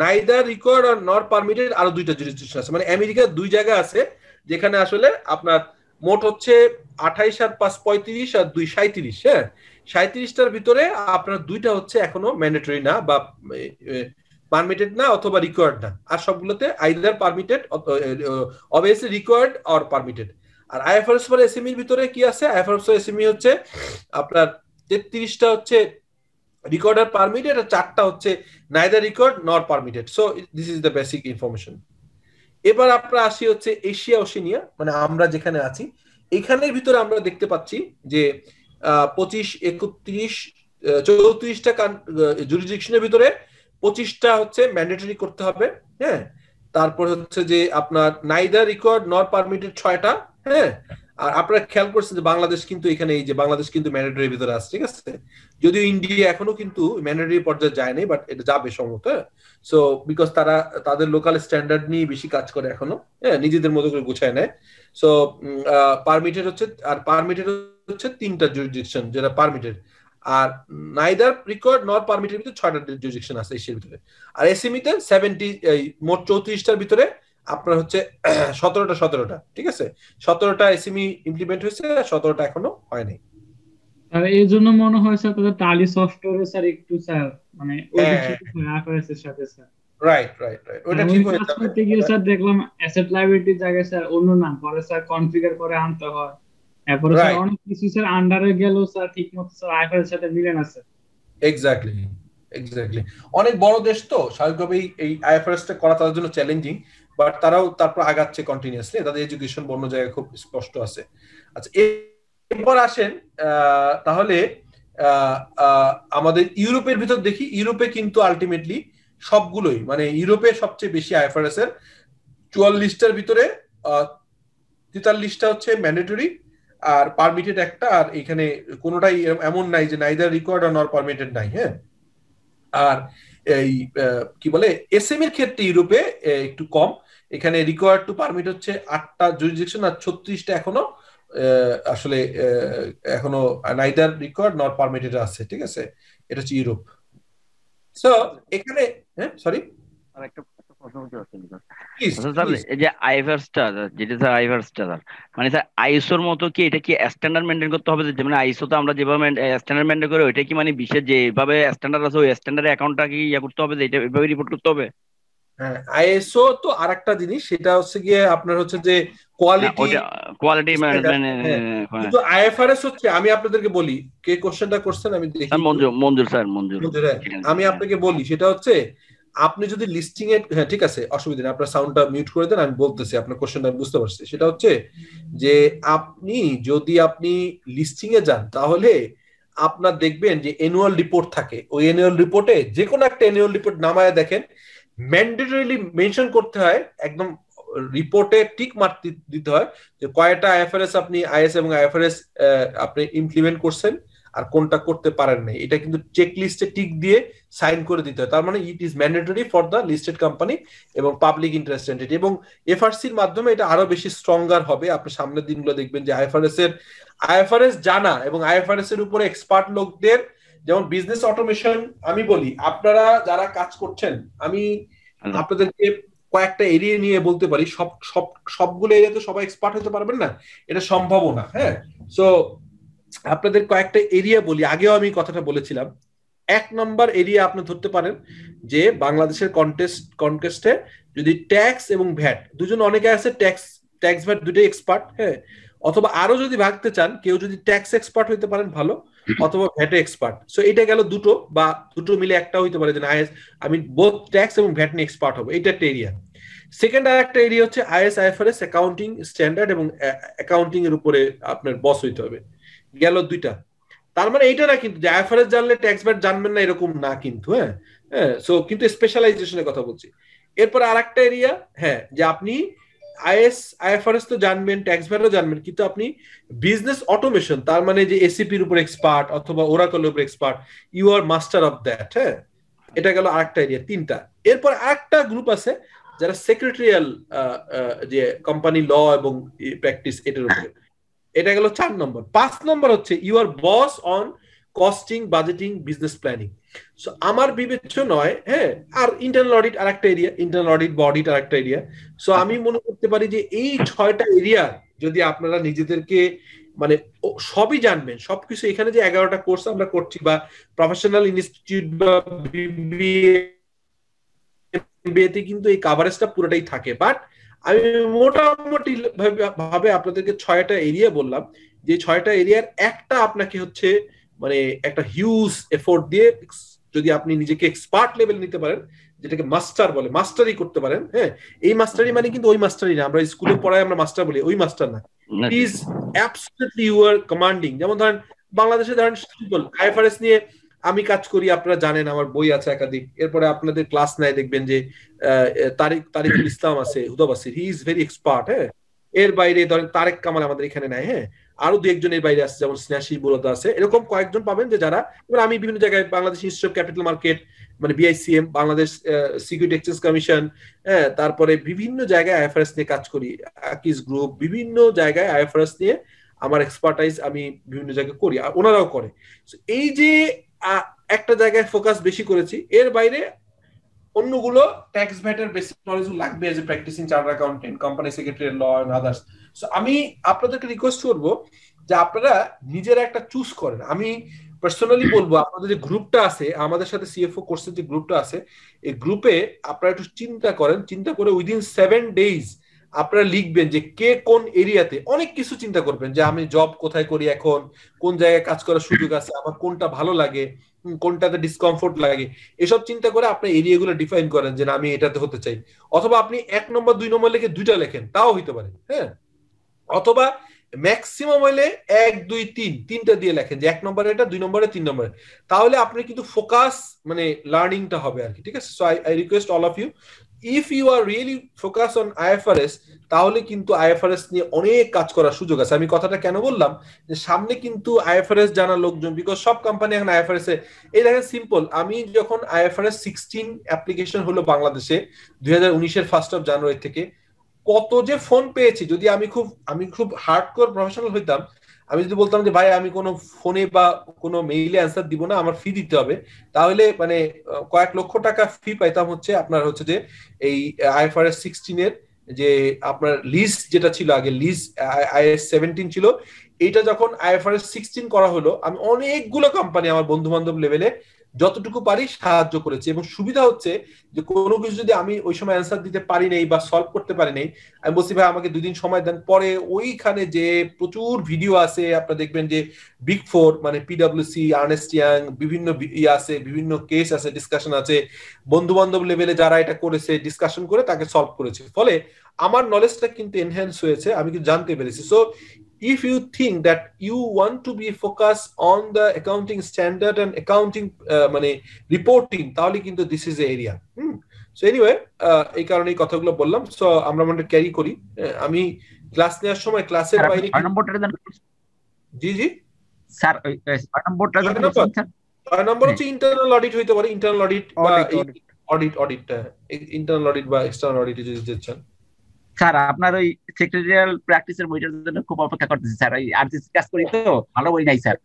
নাইদার রিকোয়ার্ড আর নট পারমিটেড আরো দুইটা জুরিস্ট্রিকশন আছে মানে আমেরিকার দুই জায়গা আছে যেখানে আসলে আপনার মোট হচ্ছে আঠাইশ আর পাঁচ পঁয়ত্রিশ আর দুই সাঁত্রিশ হ্যাঁ সাঁত্রিশটার ভিতরে আপনার দুইটা হচ্ছে এখনো ম্যান্ডেটরি না বা পারমিটেড না অথবা রিকোয়ার্ড না আর সবগুলোতে either permitted obviously required or permitted আর আইএফআরএস ফর এর ভিতরে কি আছে আইএফআরএস ফর এসএমই হচ্ছে আপনার তেত্রিশটা হচ্ছে রিকোয়ার্ড আর পারমিটেড আর চারটা হচ্ছে neither required nor permitted so this is the basic information এবার আমরা আসি হচ্ছে এশিয়া ওশিনিয়া মানে আমরা যেখানে আছি এখানের ভিতরে আমরা দেখতে পাচ্ছি যে পঁচিশ একত্রিশ চৌত্রিশটা জুরিডিকশনের ভিতরে পঁচিশটা হচ্ছে ম্যান্ডেটরি করতে হবে হ্যাঁ তারপর হচ্ছে যে আপনার নাইদার রেকর্ড নট পারমিটেড ছয়টা হ্যাঁ আর আপনারা খেয়াল করছেন যে বাংলাদেশ কিন্তু এখানে এই যে বাংলাদেশ কিন্তু ম্যান্ডেটরি ভিতরে আছে ঠিক আছে যদিও ইন্ডিয়া এখনো কিন্তু ম্যান্ডেটরি পর্যায়ে যায়নি বাট এটা যাবে সম্ভবত সো হ্যাঁ? বিকজ তারা তাদের লোকাল স্ট্যান্ডার্ড নিয়ে বেশি কাজ করে এখনো হ্যাঁ নিজেদের মতো করে গুছায় নেয় সো পারমিটেড হচ্ছে আর পারমিটেড হচ্ছে তিনটা জুরিডিকশন যেটা পারমিটেড আর নাইদার রিকোয়ার্ড নট পারমিটের ভিতরে ছয়টা জুরিডিকশন আছে এশিয়ার ভিতরে আর এসিমিতে সেভেন্টি মোট চৌত্রিশটার ভিতরে আপনার হচ্ছে সতেরোটা সতেরোটা ঠিক আছে সতেরোটা এসিমি ইমপ্লিমেন্ট হয়েছে আর সতেরোটা এখনো হয়নি
আর এই জন্য মনে হয় স্যার তাদের টালি সফটওয়্যার
স্যার একটু স্যার মানে হ্যাঁ। হয়েছে সাথে স্যার রাইট রাইট
রাইট ওটা ঠিক হয়ে যাবে স্যার দেখলাম অ্যাসেট লাইবিলিটি জায়গায় স্যার অন্য নাম পরে স্যার কনফিগার করে আনতে হয় এরপরে স্যার অনেক কিছু স্যার আন্ডারে গেল স্যার ঠিকমতো স্যার সাথে মিলে না
স্যার এক্স্যাক্টলি এক্স্যাক্টলি অনেক বড় দেশ তো এই আইএফআরএসটা করা তাদের জন্য চ্যালেঞ্জিং বাট তারাও তারপর আগাচ্ছে তাদের এডুকেশন জায়গায় খুব স্পষ্ট আছে আচ্ছা এরপর আসেন তাহলে আমাদের ইউরোপের ভিতর দেখি ইউরোপে কিন্তু আলটিমেটলি সবগুলোই মানে ইউরোপে সবচেয়ে বেশি আইএফআরএস এর চুয়াল্লিশটার ভিতরে তেতাল্লিশটা হচ্ছে ম্যান্ডেটরি আর পারমিটেড একটা আর এখানে কোনোটাই এমন নাই যে নাইদার রিকোয়ার্ড আর নর পারমিটেড নাই হ্যাঁ আর এই কি বলে এসএম এর e ক্ষেত্রে ইউরোপে একটু কম এখানে রিকোয়ার্ড টু পারমিট হচ্ছে আটটা জুরিডিকশন আর ছত্রিশটা এখনো আসলে এখনো নাইদার রিকোয়ার্ড নট পারমিটেড আছে ঠিক আছে এটা হচ্ছে ইউরোপ সো এখানে হ্যাঁ সরি আর একটা আচ্ছা,
মানে মতো কি এটা কি স্ট্যান্ডার্ড মেনটেন করতে হবে আমরা যেভাবে ওইটা কি মানে যেভাবে স্ট্যান্ডার্ড আছে ওই স্ট্যান্ডার্ড কি ইয়ে করতে হবে এটা রিপোর্ট করতে হবে
হ্যাঁ আইএসও তো জিনিস সেটা হচ্ছে গিয়ে আপনার হচ্ছে যে হ্যাঁ, হ্যাঁ। হ্যাঁ। কোয়ালিটি আইএফআরএস হচ্ছে আমি আপনাদেরকে বলি কে কোশ্চেনটা করছেন আমি মঞ্জুর স্যার মঞ্জুর আমি আপনাকে বলি সেটা হচ্ছে আপনি যদি লিস্টিং এ হ্যাঁ ঠিক আছে অসুবিধা নেই আপনার সাউন্ডটা মিউট করে দেন আমি বলতেছি আপনার কোশ্চেনটা আমি বুঝতে পারছি সেটা হচ্ছে যে আপনি যদি আপনি লিস্টিং এ যান তাহলে আপনার দেখবেন যে অ্যানুয়াল রিপোর্ট থাকে ওই অ্যানুয়াল রিপোর্টে যে কোনো একটা অ্যানুয়াল রিপোর্ট নামায় দেখেন ম্যান্ডেটরিলি মেনশন করতে হয় একদম রিপোর্টে টিক মার্ক দিতে হয় যে কয়টা আইএফআরএস আপনি আইএস এবং আইএফআরএস আপনি ইমপ্লিমেন্ট করছেন আর কোনটা করতে পারেন নাই এটা কিন্তু চেক লিস্টে টিক দিয়ে সাইন করে দিতে হয় তার মানে it is mandatory for the listed company এবং পাবলিক ইন্টারেস্ট এন্টিটি এবং এফআরসির মাধ্যমে এটা আরো বেশি স্ট্রঙ্গার হবে আপনি সামনের দিনগুলো দেখবেন যে আইএফআরএস এর আইএফআরএস জানা এবং আইএফআরএস এর উপরে এক্সপার্ট লোকদের যেমন বিজনেস অটোমেশন আমি বলি আপনারা যারা কাজ করছেন আমি আপনাদেরকে কয়েকটা এরিয়া নিয়ে বলতে পারি সব সব সবগুলো এরিয়াতে সবাই এক্সপার্ট হতে পারবেন না এটা না হ্যাঁ সো আপনাদের কয়েকটা এরিয়া বলি আগেও আমি কথাটা বলেছিলাম এক নম্বর এরিয়া আপনি ধরতে পারেন যে বাংলাদেশের কন্টেস্ট কনটেস্টে যদি ট্যাক্স এবং ভ্যাট দুজন অনেকে আছে ট্যাক্স ট্যাক্স ভ্যাট দুটোই এক্সপার্ট হ্যাঁ অথবা আরো যদি ভাগতে চান কেউ যদি ট্যাক্স এক্সপার্ট হইতে পারেন ভালো অথবা ভ্যাটে এক্সপার্ট সো এটা গেল দুটো বা দুটো মিলে একটা হইতে পারে যে আইএস আমি বোথ ট্যাক্স এবং ভ্যাট নিয়ে এক্সপার্ট হবো এটা একটা এরিয়া সেকেন্ড আর একটা এরিয়া হচ্ছে আইএস আইএফআরএস অ্যাকাউন্টিং স্ট্যান্ডার্ড এবং অ্যাকাউন্টিং এর উপরে আপনার বস হইতে হবে গেল দুইটা তার মানে এইটা না কিন্তু যে আইএফআরএস জানলে ট্যাক্স ব্যাট জানবেন না এরকম না কিন্তু হ্যাঁ হ্যাঁ সো কিন্তু স্পেশালাইজেশনের কথা বলছি এরপর আর একটা এরিয়া হ্যাঁ যে আপনি আইএস আইএফআরএস তো জানবেন ট্যাক্স ব্যাটও জানবেন কিন্তু আপনি বিজনেস অটোমেশন তার মানে যে এসিপির e উপর এক্সপার্ট অথবা ওরাকলের উপর expert you are master of that হ্যাঁ এটা গেল আরেকটা এরিয়া তিনটা এরপর আরেকটা গ্রুপ আছে যারা সেক্রেটারিয়াল যে কোম্পানি ল এবং প্র্যাকটিস এটার উপরে এটা গেল চার নম্বর পাঁচ নম্বর হচ্ছে you are boss on costing budgeting business planning so আমার বিবেচ্য নয় হ্যাঁ আর ইন্টারনাল অডিট আর একটা এরিয়া ইন্টারনাল অডিট বা অডিট আর একটা এরিয়া সো আমি মনে করতে পারি যে এই ছয়টা এরিয়া যদি আপনারা নিজেদেরকে মানে সবই জানবেন সবকিছু এখানে যে এগারোটা কোর্স আমরা করছি বা প্রফেশনাল ইনস্টিটিউট বা বিবিএ কিন্তু এই কাভারেজটা পুরোটাই থাকে বাট আমি মোটামুটি ভাবে আপনাদেরকে ছয়টা এরিয়া বললাম যে ছয়টা এরিয়ার একটা আপনাকে হচ্ছে মানে একটা হিউজ এফোর্ট দিয়ে যদি আপনি নিজেকে এক্সপার্ট লেভেল নিতে পারেন যেটাকে মাস্টার বলে মাস্টারি করতে পারেন হ্যাঁ এই মাস্টারি মানে কিন্তু ওই মাস্টারি না আমরা স্কুলে পড়ায় আমরা মাস্টার বলি ওই মাস্টার না is absolutely you are commanding যেমন ধরেন বাংলাদেশে ধরেন সিম্পল নিয়ে আমি কাজ করি আপনারা জানেন আমার বই আছে একাধিক এরপরে আপনাদের ক্লাস নেয় দেখবেন যে তারিক তারিকুল ইসলাম আছে হুদাবাসির হি ইজ ভেরি এক্সপার্ট হ্যাঁ এর বাইরে ধরেন তারেক কামাল আমাদের এখানে নেয় হ্যাঁ আরো দু একজন এর বাইরে আছে যেমন স্নেহাশী বলতে আছে এরকম কয়েকজন পাবেন যে যারা এবার আমি বিভিন্ন জায়গায় বাংলাদেশ ইনস্টিটিউট ক্যাপিটাল মার্কেট মানে BICM Bangladesh security exchange commission হ্যাঁ তারপরে বিভিন্ন জায়গায় আইএফআরএস নিয়ে কাজ করি আকিজ গ্রুপ বিভিন্ন জায়গায় আইএফআরএস নিয়ে আমার এক্সপার্টাইজ আমি বিভিন্ন জায়গায় করি আর ওনারাও করে এই যে একটা জায়গায় ফোকাস বেশি করেছি এর বাইরে অন্যগুলো ট্যাক্স ম্যাটার বেসিক নলেজ লাগবে as a practising charter accountant company secretary law and others so আমি আপনাদেরকে রিকোয়েস্ট করব যে আপনারা নিজেরা একটা চুজ করেন আমি পার্সোনালি বলবো আপনাদের যে গ্রুপটা আছে আমাদের সাথে সিএফও কোর্সের যে গ্রুপটা আছে এই গ্রুপে আপনারা একটু চিন্তা করেন চিন্তা করে উইদিন সেভেন ডেজ আপনারা লিখবেন যে কে কোন এরিয়াতে অনেক কিছু চিন্তা করবেন যে আমি জব কোথায় করি এখন কোন জায়গায় কাজ করার সুযোগ আছে আমার কোনটা ভালো লাগে কোনটাতে ডিসকমফোর্ট লাগে এসব চিন্তা করে আপনি এরিয়াগুলো ডিফাইন করেন যে আমি এটাতে হতে চাই অথবা আপনি এক নম্বর দুই নম্বর লিখে দুইটা লেখেন তাও হইতে পারে হ্যাঁ অথবা ম্যাক্সিমাম হলে এক দুই তিন তিনটা দিয়ে লেখেন যে এক নম্বরে এটা দুই নম্বরে তিন নম্বরে তাহলে আপনি কিন্তু ফোকাস মানে লার্নিংটা হবে আর কি ঠিক আছে so I request all of you if you are really focus on IFRS তাহলে কিন্তু আইএফআরএস নিয়ে অনেক কাজ করার সুযোগ আছে আমি কথাটা কেন বললাম যে সামনে কিন্তু আইএফআরএস জানা লোকজন বিকজ সব কোম্পানি এখন আইএফআরএস এ এই দেখেন সিম্পল আমি যখন আইএফআরএস সিক্সটিন অ্যাপ্লিকেশন হলো বাংলাদেশে দুই হাজার উনিশের ফার্স্ট অফ জানুয়ারি থেকে কত যে ফোন পেয়েছি যদি আমি খুব আমি খুব হার্ড কোর প্রফেশনাল হইতাম আমি যদি বলতাম যে ভাই আমি কোনো ফোনে বা কোনো মেইলে অ্যান্সার দিব না আমার ফি দিতে হবে তাহলে মানে কয়েক লক্ষ টাকা ফি পাইতাম হচ্ছে আপনার হচ্ছে যে এই আইএফআরএস সিক্সটিনের যে আপনার লিজ যেটা ছিল আগে লিজ আইএস সেভেন্টিন ছিল এটা যখন আইএফআরএস সিক্সটিন করা হলো আমি অনেকগুলো কোম্পানি আমার বন্ধু বান্ধব লেভেলে যতটুকু পারি সাহায্য করেছি এবং সুবিধা হচ্ছে যে কোনো কিছু যদি আমি ওই সময় অ্যান্সার দিতে পারি নাই বা সলভ করতে পারি নাই আমি বলছি ভাই আমাকে দুদিন সময় দেন পরে ওইখানে যে প্রচুর ভিডিও আছে আপনারা দেখবেন যে বিগ ফোর মানে পিডাব্লিউসি আর্নেস্ট ইয়াং বিভিন্ন ইয়ে আছে বিভিন্ন কেস আছে ডিসকাশন আছে বন্ধু বান্ধব লেভেলে যারা এটা করেছে ডিসকাশন করে তাকে সলভ করেছে ফলে আমার নলেজটা কিন্তু এনহ্যান্স হয়েছে আমি কিন্তু জানতে পেরেছি so if you think that you want to be focused on the accounting standard and accounting uh, মানে রিপোর্টিং তাহলে কিন্তু this is area hmm so anyway uh, এই কারণে কথাগুলো বললাম সো আমরা মানে ক্যারি করি uh, আমি ক্লাস নেওয়ার সময় ক্লাসের বাইরে জি জি স্যার ছয় নম্বরটা ছয় নম্বর হচ্ছে ইন্টারনাল হ্যাঁ। অডিট হইতে পারে ইন্টারনাল অডিট বা অডিট অডিট ইন্টারনাল অডিট বা এক্সটার্নাল অডিট যদি চান স্যার আপনার ওই সেক্রেটারিয়াল প্র্যাকটিসের বইটার জন্য খুব
অপেক্ষা করতেছি স্যার ওই আরজিসি কাজ করি তো ভালো বই নাই স্যার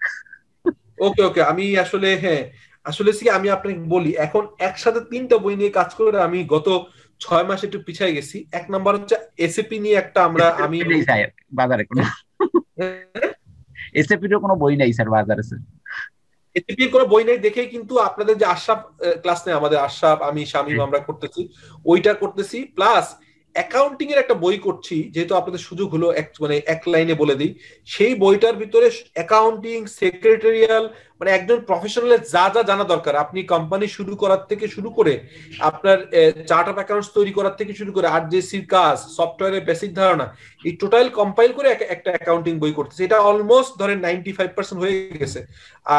ওকে ওকে আমি আসলে হ্যাঁ আসলে আমি আপনাকে বলি এখন একসাথে তিনটা বই নিয়ে কাজ করে আমি গত ছয় মাস একটু পিছায় গেছি এক নাম্বার হচ্ছে এসএপি নিয়ে একটা আমরা আমি বাজারে কোনো
এসএপি হ্যাঁ? এর কোনো বই নাই স্যার বাজারে স্যার
এসএপি এর কোনো বই নাই দেখে কিন্তু আপনাদের যে আশরাফ ক্লাস নেই আমাদের আশরাফ আমি শামিম আমরা করতেছি ওইটা করতেছি প্লাস অ্যাকাউন্টিং এর একটা বই করছি যেহেতু আপনাদের সুযোগ হলো এক মানে এক লাইনে বলে দিই সেই বইটার ভিতরে অ্যাকাউন্টিং সেক্রেটারিয়াল মানে একজন প্রফেশনালের যা যা জানা দরকার আপনি কোম্পানি শুরু করার থেকে শুরু করে আপনার চার্ট অফ অ্যাকাউন্টস তৈরি করার থেকে শুরু করে আর জেসির কাজ সফটওয়্যারের বেসিক ধারণা এই টোটাল কম্পাইল করে একটা অ্যাকাউন্টিং বই করতেছে এটা অলমোস্ট ধরেন নাইনটি ফাইভ পার্সেন্ট হয়ে গেছে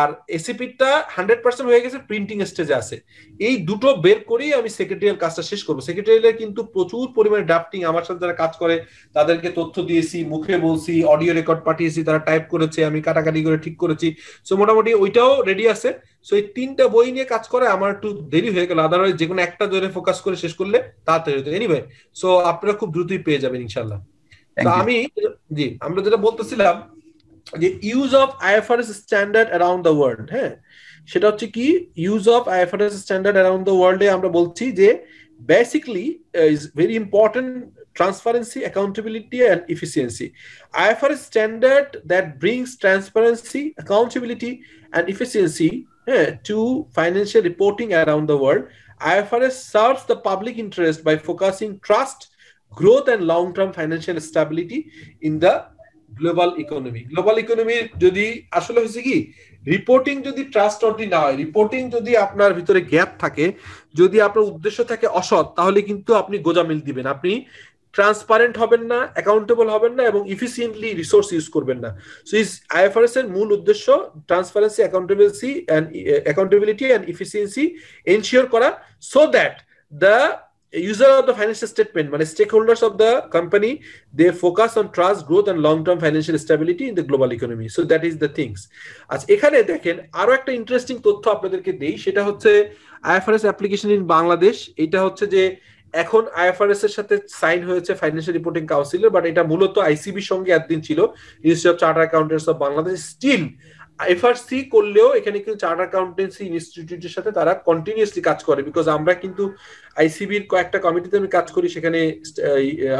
আর এসিপিটা হান্ড্রেড পার্সেন্ট হয়ে গেছে প্রিন্টিং স্টেজে আছে এই দুটো বের করেই আমি সেক্রেটারিয়াল কাজটা শেষ করবো সেক্রেটারিয়ালের কিন্তু প্রচুর পরিমাণে ড্রাফটিং আমার সাথে যারা কাজ করে তাদেরকে তথ্য দিয়েছি মুখে বলছি অডিও রেকর্ড পাঠিয়েছি তারা টাইপ করেছে আমি কাটাকাটি করে ঠিক করেছি সো মোটামুটি ওইটাও রেডি আছে সো এই তিনটা বই নিয়ে কাজ করে আমার একটু দেরি হয়ে গেল আদারওয়াইজ যেকোনো একটা ধরে ফোকাস করে শেষ করলে তাড়াতাড়ি এনিওয়ে সো আপনারা খুব দ্রুতই পেয়ে যাবেন ইনশাল্লাহ তো আমি জি আমরা যেটা বলতেছিলাম যে use of IFRS standard around the world হ্যাঁ সেটা হচ্ছে কি use of IFRS standard around the ওয়ার্ল্ডে আমরা বলছি যে basically uh, is very important transparency accountability and efficiency ifrs standard that brings transparency accountability and efficiency yeah, uh, to financial reporting around the world ifrs serves the public interest by focusing trust growth and long term financial stability in the global economy global economy যদি আসলে হয়েছে কি reporting যদি trust অর্ডি না হয় reporting যদি আপনার ভিতরে গ্যাপ থাকে যদি আপনার উদ্দেশ্য থাকে অসৎ তাহলে কিন্তু আপনি গোজামিল দিবেন আপনি ট্রান্সপারেন্ট হবেন না অ্যাকাউন্টেবল হবেন না এবং ইফিসিয়েন্টলি রিসোর্স ইউজ করবেন না সো ইস আইএফআরএস এর মূল উদ্দেশ্য transparency accountability and accountability and efficiency ensure করা so that the user of the financial statement মানে stakeholders of the company they focus on trust growth and long term financial stability in the global economy so that is the things আচ্ছা এখানে দেখেন আরো একটা interesting তথ্য আপনাদেরকে দেই সেটা হচ্ছে আইএফআরএস অ্যাপ্লিকেশন ইন বাংলাদেশ এটা হচ্ছে যে এখন আইএফআরএস এর সাথে সাইন হয়েছে ফাইন্যান্সিয়াল রিপোর্টিং কাউন্সিলের বাট এটা মূলত আইসিবির সঙ্গে একদিন ছিল institute of charter accountants of Bangladesh still FRC করলেও এখানে কিন্তু চার্ট অ্যাকাউন্টেন্সি ইনস্টিটিউটের সাথে তারা কন্টিনিউসলি কাজ করে বিকজ আমরা কিন্তু আইসিবির কয়েকটা কমিটিতে আমি কাজ করি সেখানে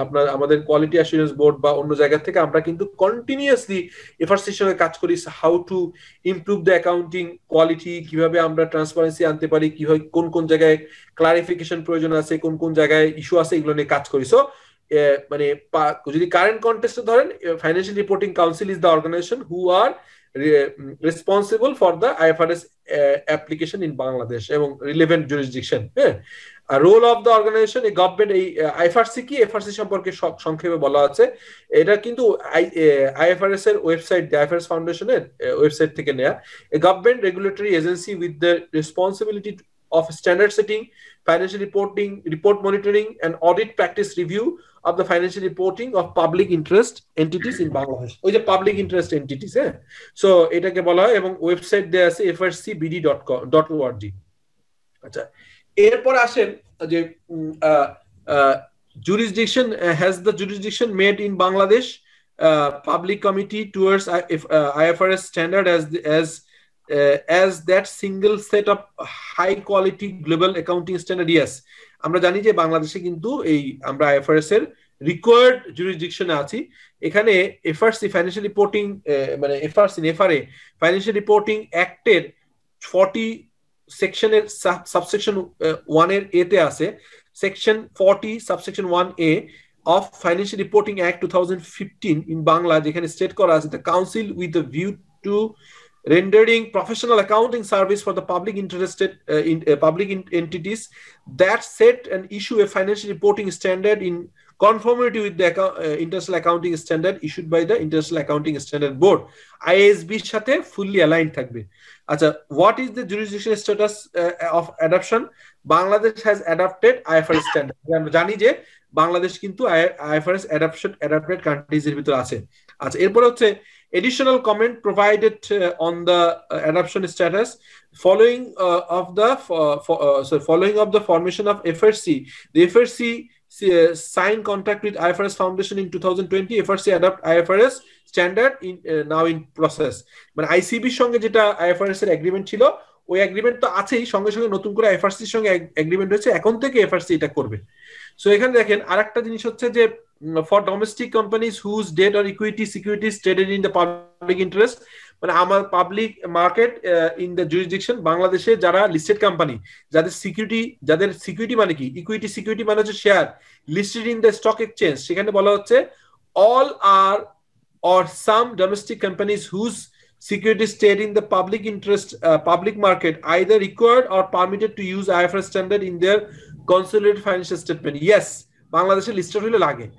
আপনার আমাদের কোয়ালিটি অ্যাসুরেন্স বোর্ড বা অন্য জায়গা থেকে আমরা কিন্তু কন্টিনিউসলি এফআরসির সঙ্গে কাজ করি how to improve the accounting quality কিভাবে আমরা ট্রান্সপারেন্সি আনতে পারি কি হয় কোন কোন জায়গায় ক্লারিফিকেশন প্রয়োজন আছে কোন কোন জায়গায় ইস্যু আছে এগুলো নিয়ে কাজ করি সো মানে যদি কারেন্ট কন্টেস্টে ধরেন financial reporting council is the organization who are responsible for the IFRS application in Bangladesh এবং রিলেভেন্ট জুরিসডিকশন হ্যাঁ আর রোল অফ দ্য অর্গানাইজেশন এই গভর্নমেন্ট এই আইএফআরসি কি এফআরসি সম্পর্কে সংক্ষেপে বলা আছে এটা কিন্তু আইএফআরএস uh, এর ওয়েবসাইট আইএফআরএস ফাউন্ডেশনের ওয়েবসাইট থেকে নেয়া a government regulatory agency with the responsibility of standard setting financial reporting report monitoring and audit practice review of the financial reporting of public interest entities in Bangladesh ওই যে public interest entities হ্যাঁ so এটাকে বলা হয় এবং website দেয়া আছে FRC BD dot com dot org আচ্ছা এরপর আসেন যে jurisdiction uh, has the jurisdiction made in Bangladesh uh, public committee towards I, if, uh, IFRS standard as the, as as that single set of high quality global accounting standard yes আমরা জানি যে বাংলাদেশে কিন্তু এই আমরা FRS এর required জুরিসডিকশনে আছি এখানে এফআরসি ফিনান্সিয়ালি রিপোর্টিং মানে এফআরসি রিফারে ফিনান্সিয়াল রিপোর্টিং অ্যাক্টে 40 সেকশনের সাবসেকশন 1 এতে আছে সেকশন 40 সাবসেকশন 1 এ of financial reporting act 2015 in Bangla এখানে স্টেট করা আছে the council with a view to rendering professional accounting service for the public interested uh, in uh, public in entities that set and issue a financial reporting standard in conformity with the account, uh, international accounting standard issued by the international accounting standard board isb shate fully aligned thakbe acha what is the jurisdiction status uh, of adoption bangladesh has adopted IFRS standard আমরা jani je bangladesh kintu IFRS adoption adopted countries er bhitor ache acha er pore hocche additional comment provided uh, on the uh, adoption status following uh, of the for, for, uh, so following of the formation of FRC. The FRC uh, signed contract with IFRS Foundation in 2020. FRC adopt IFRS standard standard now in process মানে আইসিবির সঙ্গে যেটা IFRS এর agreement ছিল ওই agreement তো আছেই সঙ্গে সঙ্গে নতুন করে এর সঙ্গে এগ্রিমেন্ট হয়েছে এখন থেকে FRC এটা করবে সো এখানে দেখেন আরেকটা জিনিস হচ্ছে যে for domestic company whose debt or equity security traded in the public interest মানে আমার public market in the jurisdiction বাংলাদেশে যারা লিস্টেড কোম্পানি যাদের সিকিউরিটি যাদের সিকিউরিটি মানে কি ইকুইটি সিকিউরিটি মানে হচ্ছে share listed in the stock exchange সেখানে বলা হচ্ছে অল আর or some domestic companies whose security stead in the public interest public market either required or permitted to use IFRS standard in their consolidated financial statement yes Bangladesh বাংলাদেশে listed হইলে lagging.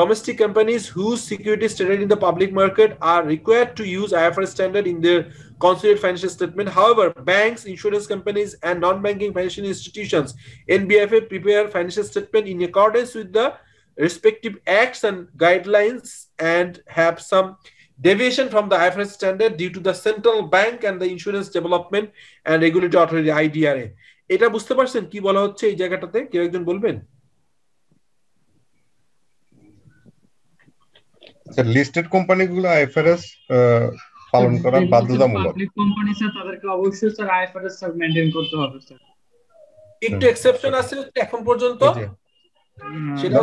domestic companies whose securities traded in the public market are required to use IFRS standard in their consolidated financial statement. However, banks, insurance companies, and non-banking financial institutions (NBFA) prepare financial statement in accordance with the respective acts and guidelines and have some deviation from the IFRS standard due to the central bank and the insurance development and regulatory authority (IDRA). এটা বুঝতে পারছেন কি বলা হচ্ছে এই জায়গাটাতে কেউ একজন
আচ্ছা লিস্টেড কোম্পানিগুলো আইএফআরএস পালন করা বাধ্যতামূলক পাবলিক কোম্পানি স্যার তাদেরকে অবশ্যই স্যার আইএফআরএস স্যার
মেইনটেইন করতে হবে স্যার একটু এক্সেপশন আছে এখন পর্যন্ত হ্যাঁ, সেটা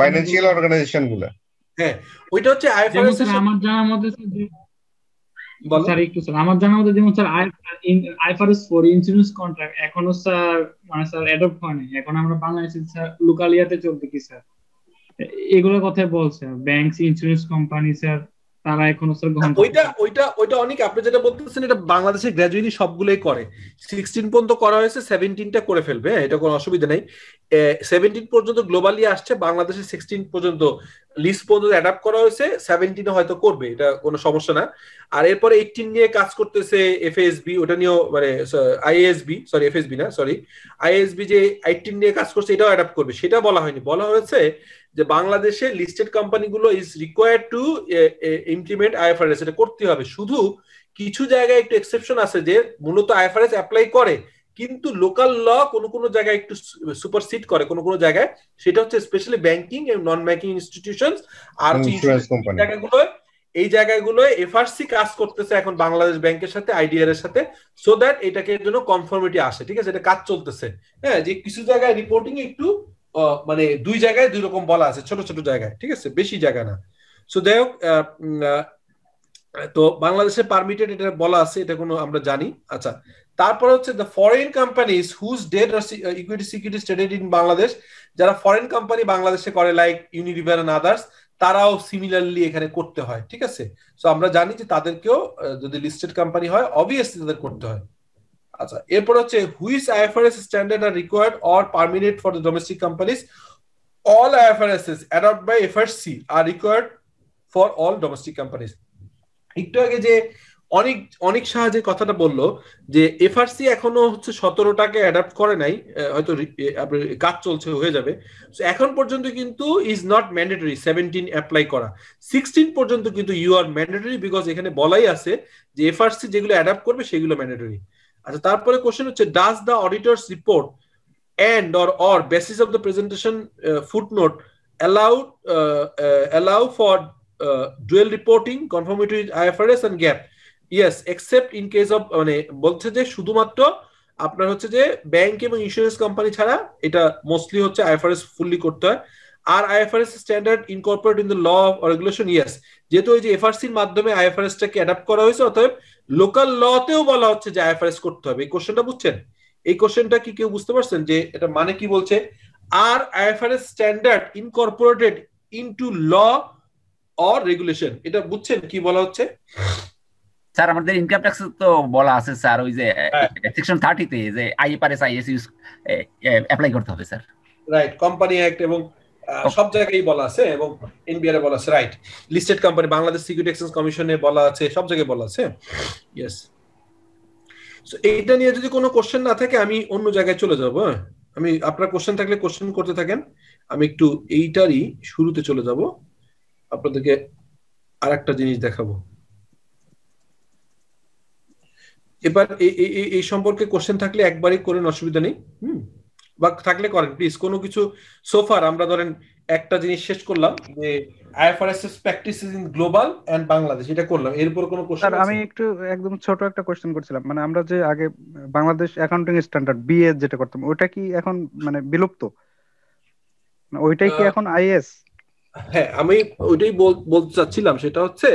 ফাইন্যান্সিয়াল অর্গানাইজেশন গুলো হ্যাঁ ওইটা হচ্ছে আইএফআরএস
আমার জানার মধ্যে বল স্যার একটু স্যার আমার জানার মধ্যে যেমন sir IFRS for insurance contract এখনো স্যার মানে স্যার অ্যাডপ্ট হয়নি এখন আমরা বাংলাদেশে স্যার লোকালিয়াতে চলতে কি স্যার এগুলোর কথা বলছে ব্যাংক ইন্স্যুরেন্স কোম্পানি স্যার তারা এখনো স্যার ওইটা
ওইটা ওইটা অনেক আপনি যেটা বলতেছেন এটা বাংলাদেশে গ্রাজুয়েটলি সবগুলোই করে সিক্সটিন পর্যন্ত করা হয়েছে সেভেন্টিনটা করে ফেলবে হ্যাঁ, এটা কোনো অসুবিধা নেই সেভেন্টিন পর্যন্ত গ্লোবালি আসছে বাংলাদেশে সিক্সটিন পর্যন্ত লিস্ট পর্যন্ত অ্যাডাপ্ট করা হয়েছে সেভেন্টিনে হয়তো করবে এটা কোনো সমস্যা না আর এরপরে এইটিন নিয়ে কাজ করতেছে এফএসবি ওটা নিয়েও মানে আইএসবি সরি এফএসবি না সরি আইএসবি যে এইটিন নিয়ে কাজ করছে এটাও অ্যাডাপ্ট করবে সেটা বলা হয়নি বলা হয়েছে যে বাংলাদেশে লিস্টেড কোম্পানিগুলো is require to implement IFRS এটা করতে হবে শুধু কিছু জায়গায় একটু এক্সেপশন আছে যে মূলত আইএফআরএস অ্যাপ্লাই করে কিন্তু লোকাল ল কোন কোনো জায়গায় একটু সুপারসিড করে কোন কোনো জায়গায় সেটা হচ্ছে স্পেশালি ব্যাংকিং এবং নন ব্যাংকিং ইনস্টিটিউশন আর জায়গাগুলো এই জায়গাগুলো এফআরসি কাজ করতেছে এখন বাংলাদেশ ব্যাংকের সাথে আইডিআর এর সাথে সো দ্যাট এটাকে জন্য কনফার্মিটি আসে ঠিক আছে এটা কাজ চলতেছে হ্যাঁ যে কিছু জায়গায় রিপোর্টিং একটু মানে দুই জায়গায় দুই রকম বলা আছে ছোট ছোট জায়গায় ঠিক আছে বেশি জায়গা না সো যাই হোক তো বাংলাদেশে পারমিটেড এটা বলা আছে এটা কোনো আমরা জানি আচ্ছা তারপরে হচ্ছে the foreign companies whose debt equity security stated in Bangladesh যারা ফরেন কোম্পানি বাংলাদেশে করে লাইক ইউনিলিভার অ্যান্ড আদার্স তারাও সিমিলারলি এখানে করতে হয় ঠিক আছে সো আমরা জানি যে তাদেরকেও যদি লিস্টেড কোম্পানি হয় অবভিয়াসলি তাদের করতে হয় আচ্ছা এরপর হচ্ছে which IFRS standard are required or permitted for the domestic companies all is adopt by FRC are required for all domestic companies একটু আগে যে অনেক অনেক সাহায্যে কথাটা বললো যে এফআরসি এখনো হচ্ছে সতেরোটাকে অ্যাডাপ্ট করে নাই হয়তো কাজ চলছে হয়ে যাবে এখন পর্যন্ত কিন্তু is not mandatory seventeen apply করা সিক্সটিন পর্যন্ত কিন্তু ইউ আর ম্যান্ডেটরি বিকজ এখানে বলাই আছে যে এফআরসি যেগুলো অ্যাডাপ্ট করবে সেগুলো ম্যান্ডেটরি আচ্ছা তারপরে কোশ্চেন হচ্ছে does the auditors report and or or basis of the presentation footnote allow allow for dual reporting conformity IFRS and gap yes except in case of মানে বলছে যে শুধুমাত্র আপনার হচ্ছে যে ব্যাংক এবং ইন্স্যুরেন্স কোম্পানি ছাড়া এটা মোস্টলি হচ্ছে আইএফআরএস ফুললি করতে হয় আর IFRS standard incorporate in the law of regulation yes যেহেতু ওই যে এফআরসির মাধ্যমে আইএফআরএসটাকে অ্যাডাপ্ট করা হয়েছে অতএব লোকাল লতেও বলা হচ্ছে যে আইএফআরএস করতে হবে এই কোশ্চেনটা বুঝছেন এই কোশ্চেনটা কি কেউ বুঝতে পারছেন যে এটা মানে কি বলছে আর IFRS standard incorporated into law or regulation এটা বুঝছেন কি বলা হচ্ছে
স্যার আমাদের ইনকাম ট্যাক্স তো বলা আছে স্যার ওই যে সেকশন হ্যাঁ। থার্টিতে যে আইএফআরএস আইএস ইউজ অ্যাপ্লাই করতে হবে স্যার
রাইট কোম্পানি অ্যাক্ট এবং সব জায়গায় বলা আছে এবং এনবিআর বলা আছে right listed company Bangladesh security exchange কমিশনে বলা আছে সব জায়গায় বলা আছে ইয়েস এইটা নিয়ে যদি কোনো কোশ্চেন না থাকে আমি অন্য জায়গায় চলে যাব হ্যাঁ। আমি আপনার কোশ্চেন থাকলে কোশ্চেন করতে থাকেন আমি একটু এইটারই শুরুতে চলে যাব আপনাদেরকে আর একটা জিনিস দেখাবো এবার এই সম্পর্কে কোশ্চেন থাকলে একবারই করেন অসুবিধা নেই হুম বা থাকলে করেন প্লিজ কোনো কিছু সোফার আমরা ধরেন একটা জিনিস শেষ করলাম যে IFRS practices in global and Bangladesh এটা করলাম এরপর কোনো কোশ্চেন আমি
একটু একদম ছোট একটা কোশ্চেন করছিলাম মানে আমরা যে আগে বাংলাদেশ অ্যাকাউন্টিং স্ট্যান্ডার্ড বিএ যেটা করতাম ওটা কি এখন মানে বিলুপ্ত না মানে ওইটাই কি এখন আইএস
হ্যাঁ আমি ওইটাই বলতে চাচ্ছিলাম সেটা হচ্ছে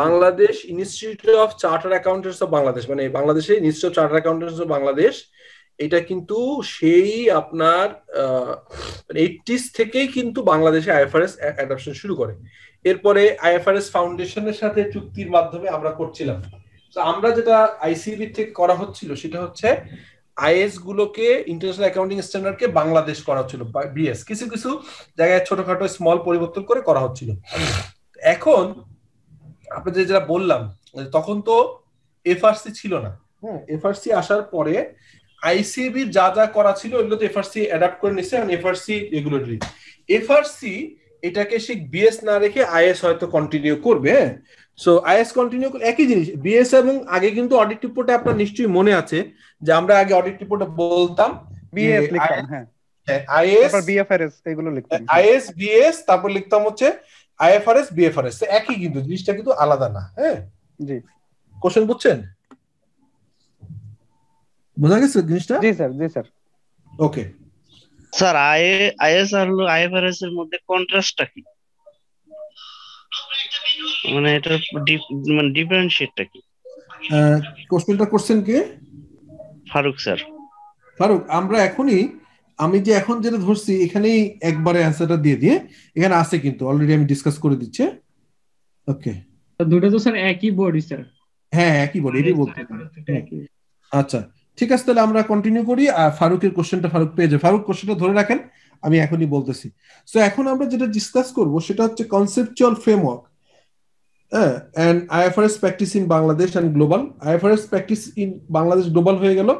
Bangladesh institute of charter accountants of Bangladesh মানে বাংলাদেশে institute of charter accountants of Bangladesh এটা কিন্তু সেই আপনার এইটিস মানে থেকেই কিন্তু বাংলাদেশে আইএফআরএস অ্যাডাপশন শুরু করে এরপরে আইএফআরএস ফাউন্ডেশনের সাথে চুক্তির মাধ্যমে আমরা করছিলাম আমরা যেটা আইসিবি থেকে করা হচ্ছিল সেটা হচ্ছে আইএস গুলোকে ইন্টারন্যাশনাল অ্যাকাউন্টিং স্ট্যান্ডার্ডকে বাংলাদেশ করা হচ্ছিল বিএস কিছু কিছু জায়গায় ছোটখাটো স্মল পরিবর্তন করে করা হচ্ছিল এখন আপনাদের যেটা বললাম তখন তো এফআরসি ছিল না হ্যাঁ এফআরসি আসার পরে আইসিবির যা যা করা ছিল ওগুলো তো এফআরসি অ্যাডাপ্ট করে নিছে আর এফআরসি রেগুলেটরি এফআরসি এটাকে সে বিএস না রেখে আইএস হয়তো কন্টিনিউ করবে হ্যাঁ সো আইএস কন্টিনিউ একই জিনিস বিএস এবং আগে কিন্তু অডিট রিপোর্টে আপনার নিশ্চয়ই মনে আছে যে আমরা আগে অডিট রিপোর্টে বলতাম বিএস লিখতাম হ্যাঁ আইএস হ্যাঁ, বিএফআরএস এগুলো লিখতাম আইএস বিএস তারপর লিখতাম হচ্ছে আইএফআরএস বিএফআরএস একই কিন্তু জিনিসটা কিন্তু আলাদা না হ্যাঁ জি কোশ্চেন বুঝছেন বোঝা গেছে জিনিসটা জি স্যার জি sir okay sir I
R হলো আইএফআরএস এর মধ্যে কন্ট্রাস্টটা কি মানে এটা মানে ডিফারেন্সিয়েটটা কি
কোশ্চেনটা করছেন কে ফারুক স্যার ফারুক আমরা এখনই আমি যে এখন যেটা ধরছি এখানেই একবারে অ্যান্সারটা দিয়ে দিয়ে এখানে আছে কিন্তু অলরেডি আমি ডিসকাস করে দিচ্ছি ওকে দুটো তো স্যার একই বডি স্যার হ্যাঁ একই বডি এটাই বলতে হ্যাঁ। আচ্ছা ঠিক আছে তাহলে আমরা কন্টিনিউ করি আর ফারুকের কোশ্চেনটা ফারুক পেয়ে ফারুক কোশ্চেনটা ধরে রাখেন আমি এখনই বলতেছি সো এখন আমরা যেটা ডিসকাস করব সেটা হচ্ছে কনসেপচুয়াল ফ্রেমওয়ার্ক হ্যাঁ and IFRS practice in Bangladesh and global IFRS practice in Bangladesh global হয়ে গেল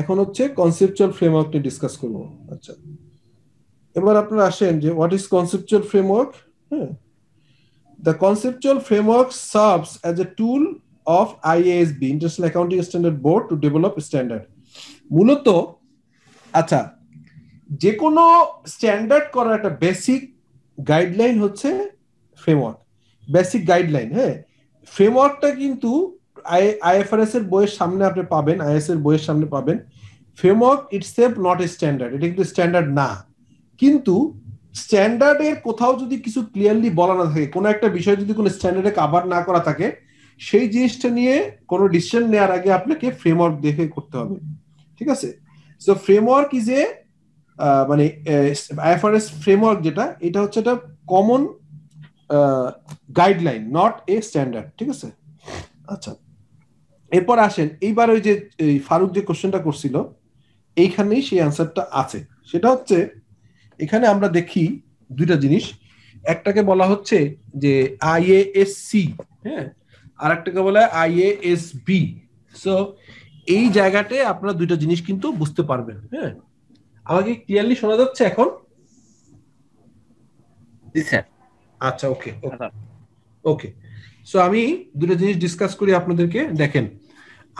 এখন হচ্ছে কনসেপচুয়াল ফ্রেমওয়ার্ক নিয়ে ডিসকাস করব আচ্ছা এবার আপনারা আসেন যে হোয়াট ইজ কনসেপচুয়াল ফ্রেমওয়ার্ক হ্যাঁ the conceptual framework serves as a tool of IASB international accounting standard board to develop standard মূলত আচ্ছা যে কোনো স্ট্যান্ডার্ড করার একটা বেসিক গাইডলাইন হচ্ছে ফ্রেমওয়ার্ক বেসিক গাইডলাইন হ্যাঁ ফ্রেমওয়ার্কটা কিন্তু আইএফআরএস এর বইয়ের সামনে আপনি পাবেন আইএস এর বইয়ের সামনে পাবেন framework itself not a standard এটা কিন্তু স্ট্যান্ডার্ড না কিন্তু স্ট্যান্ডার্ডের কোথাও যদি কিছু ক্লিয়ারলি বলা না থাকে কোনো একটা বিষয় যদি কোনো স্ট্যান্ডার্ডে কাভার না করা থাকে সেই জিনিসটা নিয়ে কোনো ডিসিশন নেওয়ার আগে আপনাকে ফ্রেমওয়ার্ক দেখে করতে হবে ঠিক আছে সো ফ্রেমওয়ার্ক ইজ এ মানে আইএফআরএস ফ্রেমওয়ার্ক যেটা এটা হচ্ছে একটা common guideline not a standard ঠিক আছে আচ্ছা এরপর আসেন এইবার ওই যে ফারুক যে কোশ্চেনটা করছিল এইখানেই সেই অ্যান্সারটা আছে সেটা হচ্ছে এখানে আমরা দেখি দুইটা জিনিস একটাকে বলা হচ্ছে যে আইএএসসি হ্যাঁ আর একটাকে বলে বি সো এই জায়গাতে আপনারা দুইটা জিনিস কিন্তু বুঝতে পারবেন হ্যাঁ আমাকে ক্লিয়ারলি শোনা যাচ্ছে এখন জি আচ্ছা ওকে ওকে সো আমি দুটো জিনিস ডিসকাস করি আপনাদেরকে দেখেন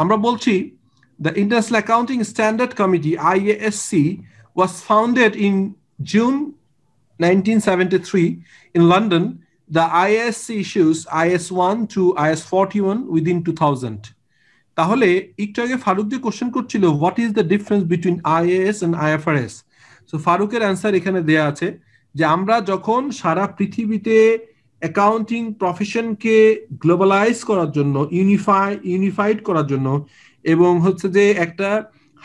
আমরা বলছি the international accounting standard committee IASC was founded in June nineteen seventy three in London the IS issues IS1 to IS41 within 2000 তাহলে একটু আগে ফারুক যে কোশ্চেন করছিল what is the difference between IAS and IFRS so ফারুকের answer এখানে দেয়া আছে যে আমরা যখন সারা পৃথিবীতে অ্যাকাউন্টিং প্রফেশনকে গ্লোবালাইজ করার জন্য ইউনিফাই ইউনিফাইড করার জন্য এবং হচ্ছে যে একটা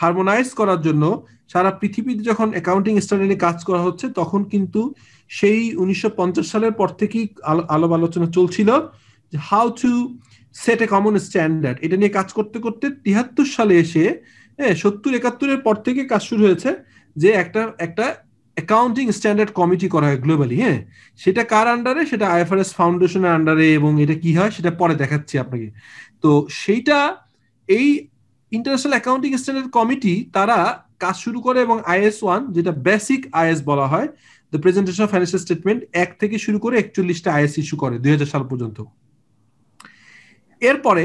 হারমোনাইজ করার জন্য সারা পৃথিবীতে যখন অ্যাকাউন্টিং স্ট্যান্ডার্ডে কাজ করা হচ্ছে তখন কিন্তু সেই উনিশশো সালের পর থেকেই আলাপ আলোচনা চলছিল how to set a common standard এটা নিয়ে কাজ করতে করতে তিয়াত্তর সালে এসে হ্যাঁ সত্তর একাত্তরের পর থেকে কাজ শুরু হয়েছে যে একটা একটা অ্যাকাউন্টিং স্ট্যান্ডার্ড কমিটি করা হয় গ্লোবালি হ্যাঁ সেটা কার আন্ডারে সেটা আইএফআরএস ফাউন্ডেশনের আন্ডারে এবং এটা কি হয় সেটা পরে দেখাচ্ছি আপনাকে তো সেইটা এই ইন্টারন্যাশনাল অ্যাকাউন্টিং স্ট্যান্ডার্ড কমিটি তারা কাজ শুরু করে এবং আইএস ওয়ান যেটা বেসিক আইএস বলা হয় the presentation of financial statement এক থেকে শুরু করে একচল্লিশটা আইএস ইস্যু করে দুই সাল পর্যন্ত এরপরে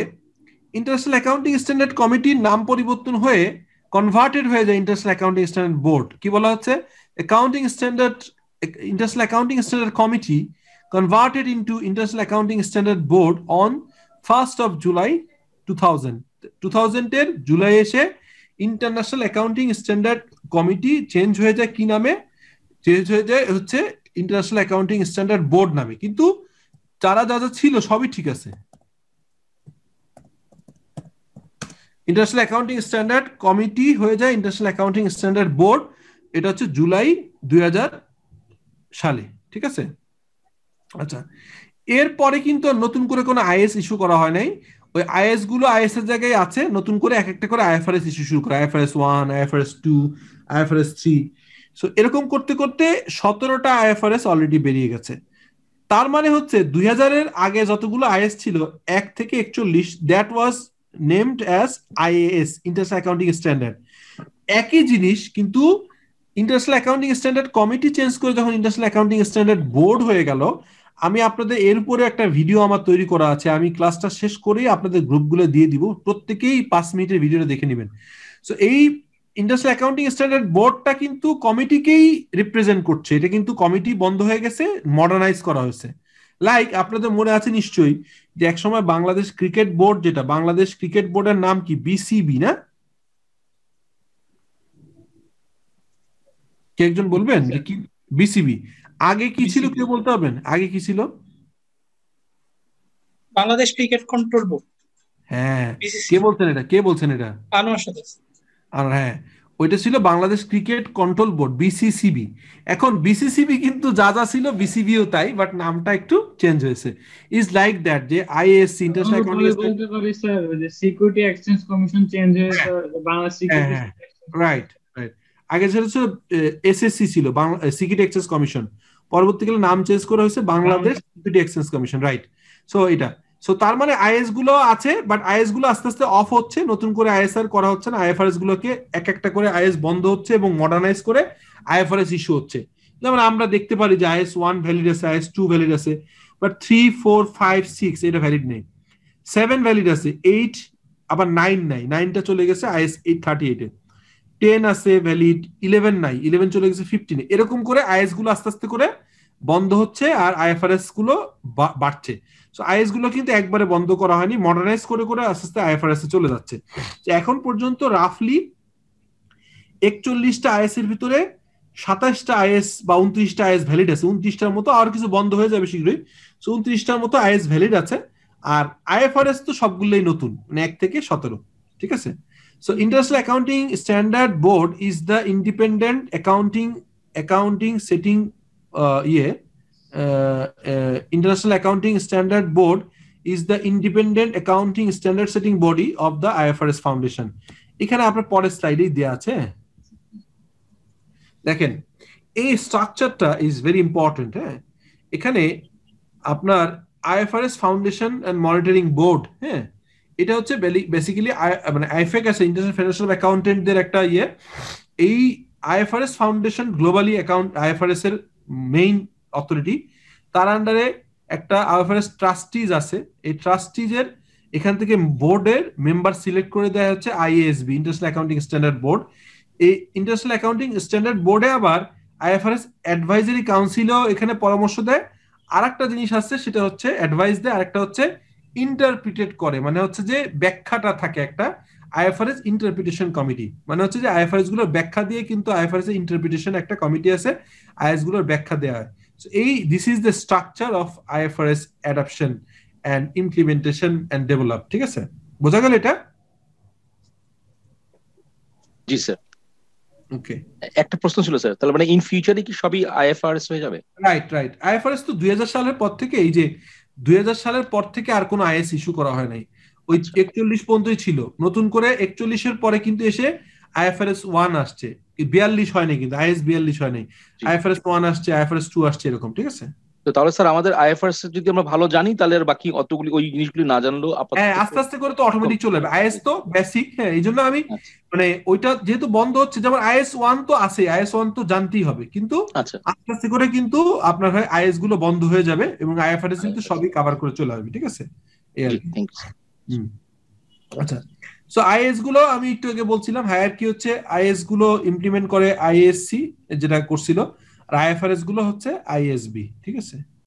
ইন্টারন্যাশনাল অ্যাকাউন্টিং স্ট্যান্ডার্ড কমিটির নাম পরিবর্তন হয়ে কনভার্টেড হয়ে যায় ইন্টারন্যাশনাল অ্যাকাউন্টিং স্ট্যান্ডার্ড বোর্ড কি বলা হচ্ছে accounting standard international accounting standard committee converted converted into International Accounting Standard Board on 1st of July 2000. 2000 এর জুলাই এসে international accounting standard committee change হয়ে যায় কি নামে চেঞ্জ হয়ে যায় হচ্ছে ইন্টারন্যাশনাল অ্যাকাউন্টিং স্ট্যান্ডার্ড বোর্ড নামে কিন্তু যারা যা যা ছিল সবই ঠিক আছে ইন্টারন্যাশনাল অ্যাকাউন্টিং স্ট্যান্ডার্ড কমিটি হয়ে যায় ইন্টারন্যাশনাল অ্যাকাউন্টিং স্ট্যান্ডার্ড বোর্ড এটা হচ্ছে জুলাই দুই সালে ঠিক আছে আচ্ছা এরপরে কিন্তু নতুন করে কোনো আইএস ইস্যু করা হয় নাই ওই আইএস গুলো আইএস এর জায়গায় আছে নতুন করে এক একটা করে আইএফআরএস ইস্যু শুরু করে IFRS one IFRS two IFRS three so এরকম করতে করতে সতেরোটা আইএফআরএস অলরেডি বেরিয়ে গেছে তার মানে হচ্ছে দুই হাজারের আগে যতগুলো আইএস ছিল এক থেকে একচল্লিশ that was named as IAS international accounting standard একই জিনিস কিন্তু international accounting standard committee change করে যখন ইন্টারন্যাশনাল অ্যাকাউন্টিং স্ট্যান্ডার্ড বোর্ড হয়ে গেল আমি আপনাদের এর উপরে একটা ভিডিও আমার তৈরি করা আছে আমি ক্লাসটা শেষ করেই আপনাদের গ্রুপগুলো দিয়ে দিব প্রত্যেকেই পাঁচ মিনিটের ভিডিওটা দেখে নেবেন সো এই ইন্ডাস্ট্রিয়াল অ্যাকাউন্টিং স্ট্যান্ডার্ড বোর্ডটা কিন্তু কমিটিকেই রিপ্রেজেন্ট করছে এটা কিন্তু কমিটি বন্ধ হয়ে গেছে মডার্নাইজ করা হয়েছে লাইক আপনাদের মনে আছে নিশ্চয়ই যে একসময় বাংলাদেশ ক্রিকেট বোর্ড যেটা বাংলাদেশ ক্রিকেট বোর্ডের নাম কি বিসিবি না কে একজন বলবেন কি বিসিবি আগে কি ছিল কেউ বলতে পারবেন আগে কি ছিল বাংলাদেশ ক্রিকেট কন্ট্রোল বোর্ড হ্যাঁ কে বলছেন এটা কে বলছেন এটা আনোয়ার সদস্য আর হ্যাঁ ওইটা ছিল Bangladesh cricket control board BCCB এখন বিসিসিবি কিন্তু যা যা ছিল বিসিবিও তাই বাট নামটা একটু চেঞ্জ হয়েছে ইজ লাইক দ্যাট যে আইএস ইন্টারন্যাশনাল বলতে
পারি স্যার যে সিকিউরিটি এক্সচেঞ্জ কমিশন চেঞ্জ হয়েছে হ্যাঁ।
বাংলাদেশ সিকিউরিটি রাইট রাইট আগে যেটা ছিল এসএসসি ছিল বাংলা সিকিউরিটি এক্সচেঞ্জ কমিশন পরবর্তীকালে নাম চেঞ্জ করা হয়েছে হ্যাঁ। Bangladesh security exchange commission right so এটা সো তার মানে আইএস গুলো আছে বাট আইএস গুলো আস্তে আস্তে অফ হচ্ছে নতুন করে আইএসআর করা হচ্ছে না আইএফআরএস গুলোকে এক একটা করে আইএস বন্ধ হচ্ছে এবং মডার্নাইজ করে আইএফআরএস ইস্যু হচ্ছে যেমন আমরা দেখতে পারি যে আইএস ওয়ান ভ্যালিড আছে আইএস টু ভ্যালিড আছে but three four five six এটা ভ্যালিড নেই সেভেন ভ্যালিড আছে এইট আবার নাইন নাই নাইনটা চলে গেছে আইএস এইট থার্টি এইটে টেন আছে ভ্যালিড ইলেভেন নাই ইলেভেন চলে গেছে ফিফটিনে এরকম করে আইএস গুলো আস্তে আস্তে করে বন্ধ হচ্ছে আর আইএফআরএস গুলো বাড়ছে সো আইএস গুলো কিন্তু একবারে বন্ধ করা হয়নি মডার্নাইজ করে করে আস্তে আস্তে আইএফআরএস এ চলে যাচ্ছে এখন পর্যন্ত রাফলি একচল্লিশটা আইএস এর ভিতরে সাতাশটা আইএস বা উনত্রিশটা আইএস ভ্যালিড আছে উনত্রিশটার মতো আর কিছু বন্ধ হয়ে যাবে শীঘ্রই সো উনত্রিশটার মতো আইএস ভ্যালিড আছে আর আইএফআরএস তো সবগুলোই নতুন মানে এক থেকে সতেরো ঠিক আছে so international accounting standard board is the independent accounting accounting setting ইয়ে international accounting standard board is the independent accounting standard setting body of the IFRS foundation এখানে আপনার পরের স্লাইডেই দেওয়া আছে দেখেন এই স্ট্রাকচারটা ইজ ভেরি ইম্পর্টেন্ট হ্যাঁ এখানে আপনার IFRS foundation and monitoring board হ্যাঁ এটা হচ্ছে বেসিক্যালি মানে আইফেক আছে ইন্টারন্যাশনাল ফিনান্সিয়াল অ্যাকাউন্টেন্টদের একটা ইয়ে এই IFRS foundation globally account IFRS এর মেইন অথরিটি তার আন্ডারে একটা আইএফআরএস ট্রাস্টিজ আছে এই ট্রাস্টিজের এখান থেকে বোর্ডের মেম্বার সিলেক্ট করে দেওয়া হচ্ছে IASB international accounting standard board এই ইন্টারন্যাশনাল অ্যাকাউন্টিং স্ট্যান্ডার্ড বোর্ডে আবার আইএফআরএস অ্যাডভাইজারি কাউন্সিলও এখানে পরামর্শ দেয় আর একটা জিনিস আছে সেটা হচ্ছে অ্যাডভাইস দেয় আরেকটা হচ্ছে ইন্টারপ্রিটেট করে মানে হচ্ছে যে ব্যাখ্যাটা থাকে একটা আইএফআরএস ইন্টারপ্রিটেশন কমিটি মানে হচ্ছে যে আইএফআরএস গুলোর ব্যাখ্যা দিয়ে কিন্তু আইএফআরএস এর ইন্টারপ্রিটেশন একটা কমিটি আছে আইএস গুলোর ব্যাখ্যা দেওয়া হয় এই this is the structure of IFRS adaption and implementation and develop ঠিক আছে বোঝা গেল এটা জি স্যার ওকে একটা প্রশ্ন ছিল স্যার তাহলে মানে ইন ফিউচারে কি সবই আইএফআরএস হয়ে যাবে রাইট রাইট আইএফআরএস তো দুই সালের পর থেকে এই যে দুই সালের পর থেকে আর কোনো আইএস ইস্যু করা হয় নাই ওই একচল্লিশ পর্যন্তই ছিল নতুন করে একচল্লিশের পরে কিন্তু এসে আইএফআরএস ওয়ান আসছে বিয়াল্লিশ হয়নি কিন্তু আইএস বিয়াল্লিশ হয়নি আইএফআরএস ওয়ান আসছে আইএফআরএস টু আসছে এরকম ঠিক আছে তো তাহলে স্যার আমাদের আইএফআরএস যদি আমরা ভালো জানি তাহলে আর বাকি অতগুলি ওই জিনিসগুলি না জানলো হ্যাঁ আস্তে আস্তে করে তো অটোমেটিক চলে যাবে আইএস তো বেসিক হ্যাঁ এই জন্য আমি আচ্ছা। মানে ওইটা যেহেতু বন্ধ হচ্ছে যেমন আইএস ওয়ান তো আছে আইএস ওয়ান তো জানতেই হবে কিন্তু আচ্ছা। আস্তে আস্তে করে কিন্তু আপনার হয় আইএস গুলো বন্ধ হয়ে যাবে এবং আইএফআরএস কিন্তু আচ্ছা। সবই কভার করে চলে আসবে ঠিক আছে এই আর আচ্ছা সো আইএস গুলো আমি একটু আগে বলছিলাম হায়ার কি হচ্ছে আইএস গুলো ইমপ্লিমেন্ট করে আইএসসি যেটা করছিল আর আইএফআরএস গুলো হচ্ছে আইএসবি ঠিক আছে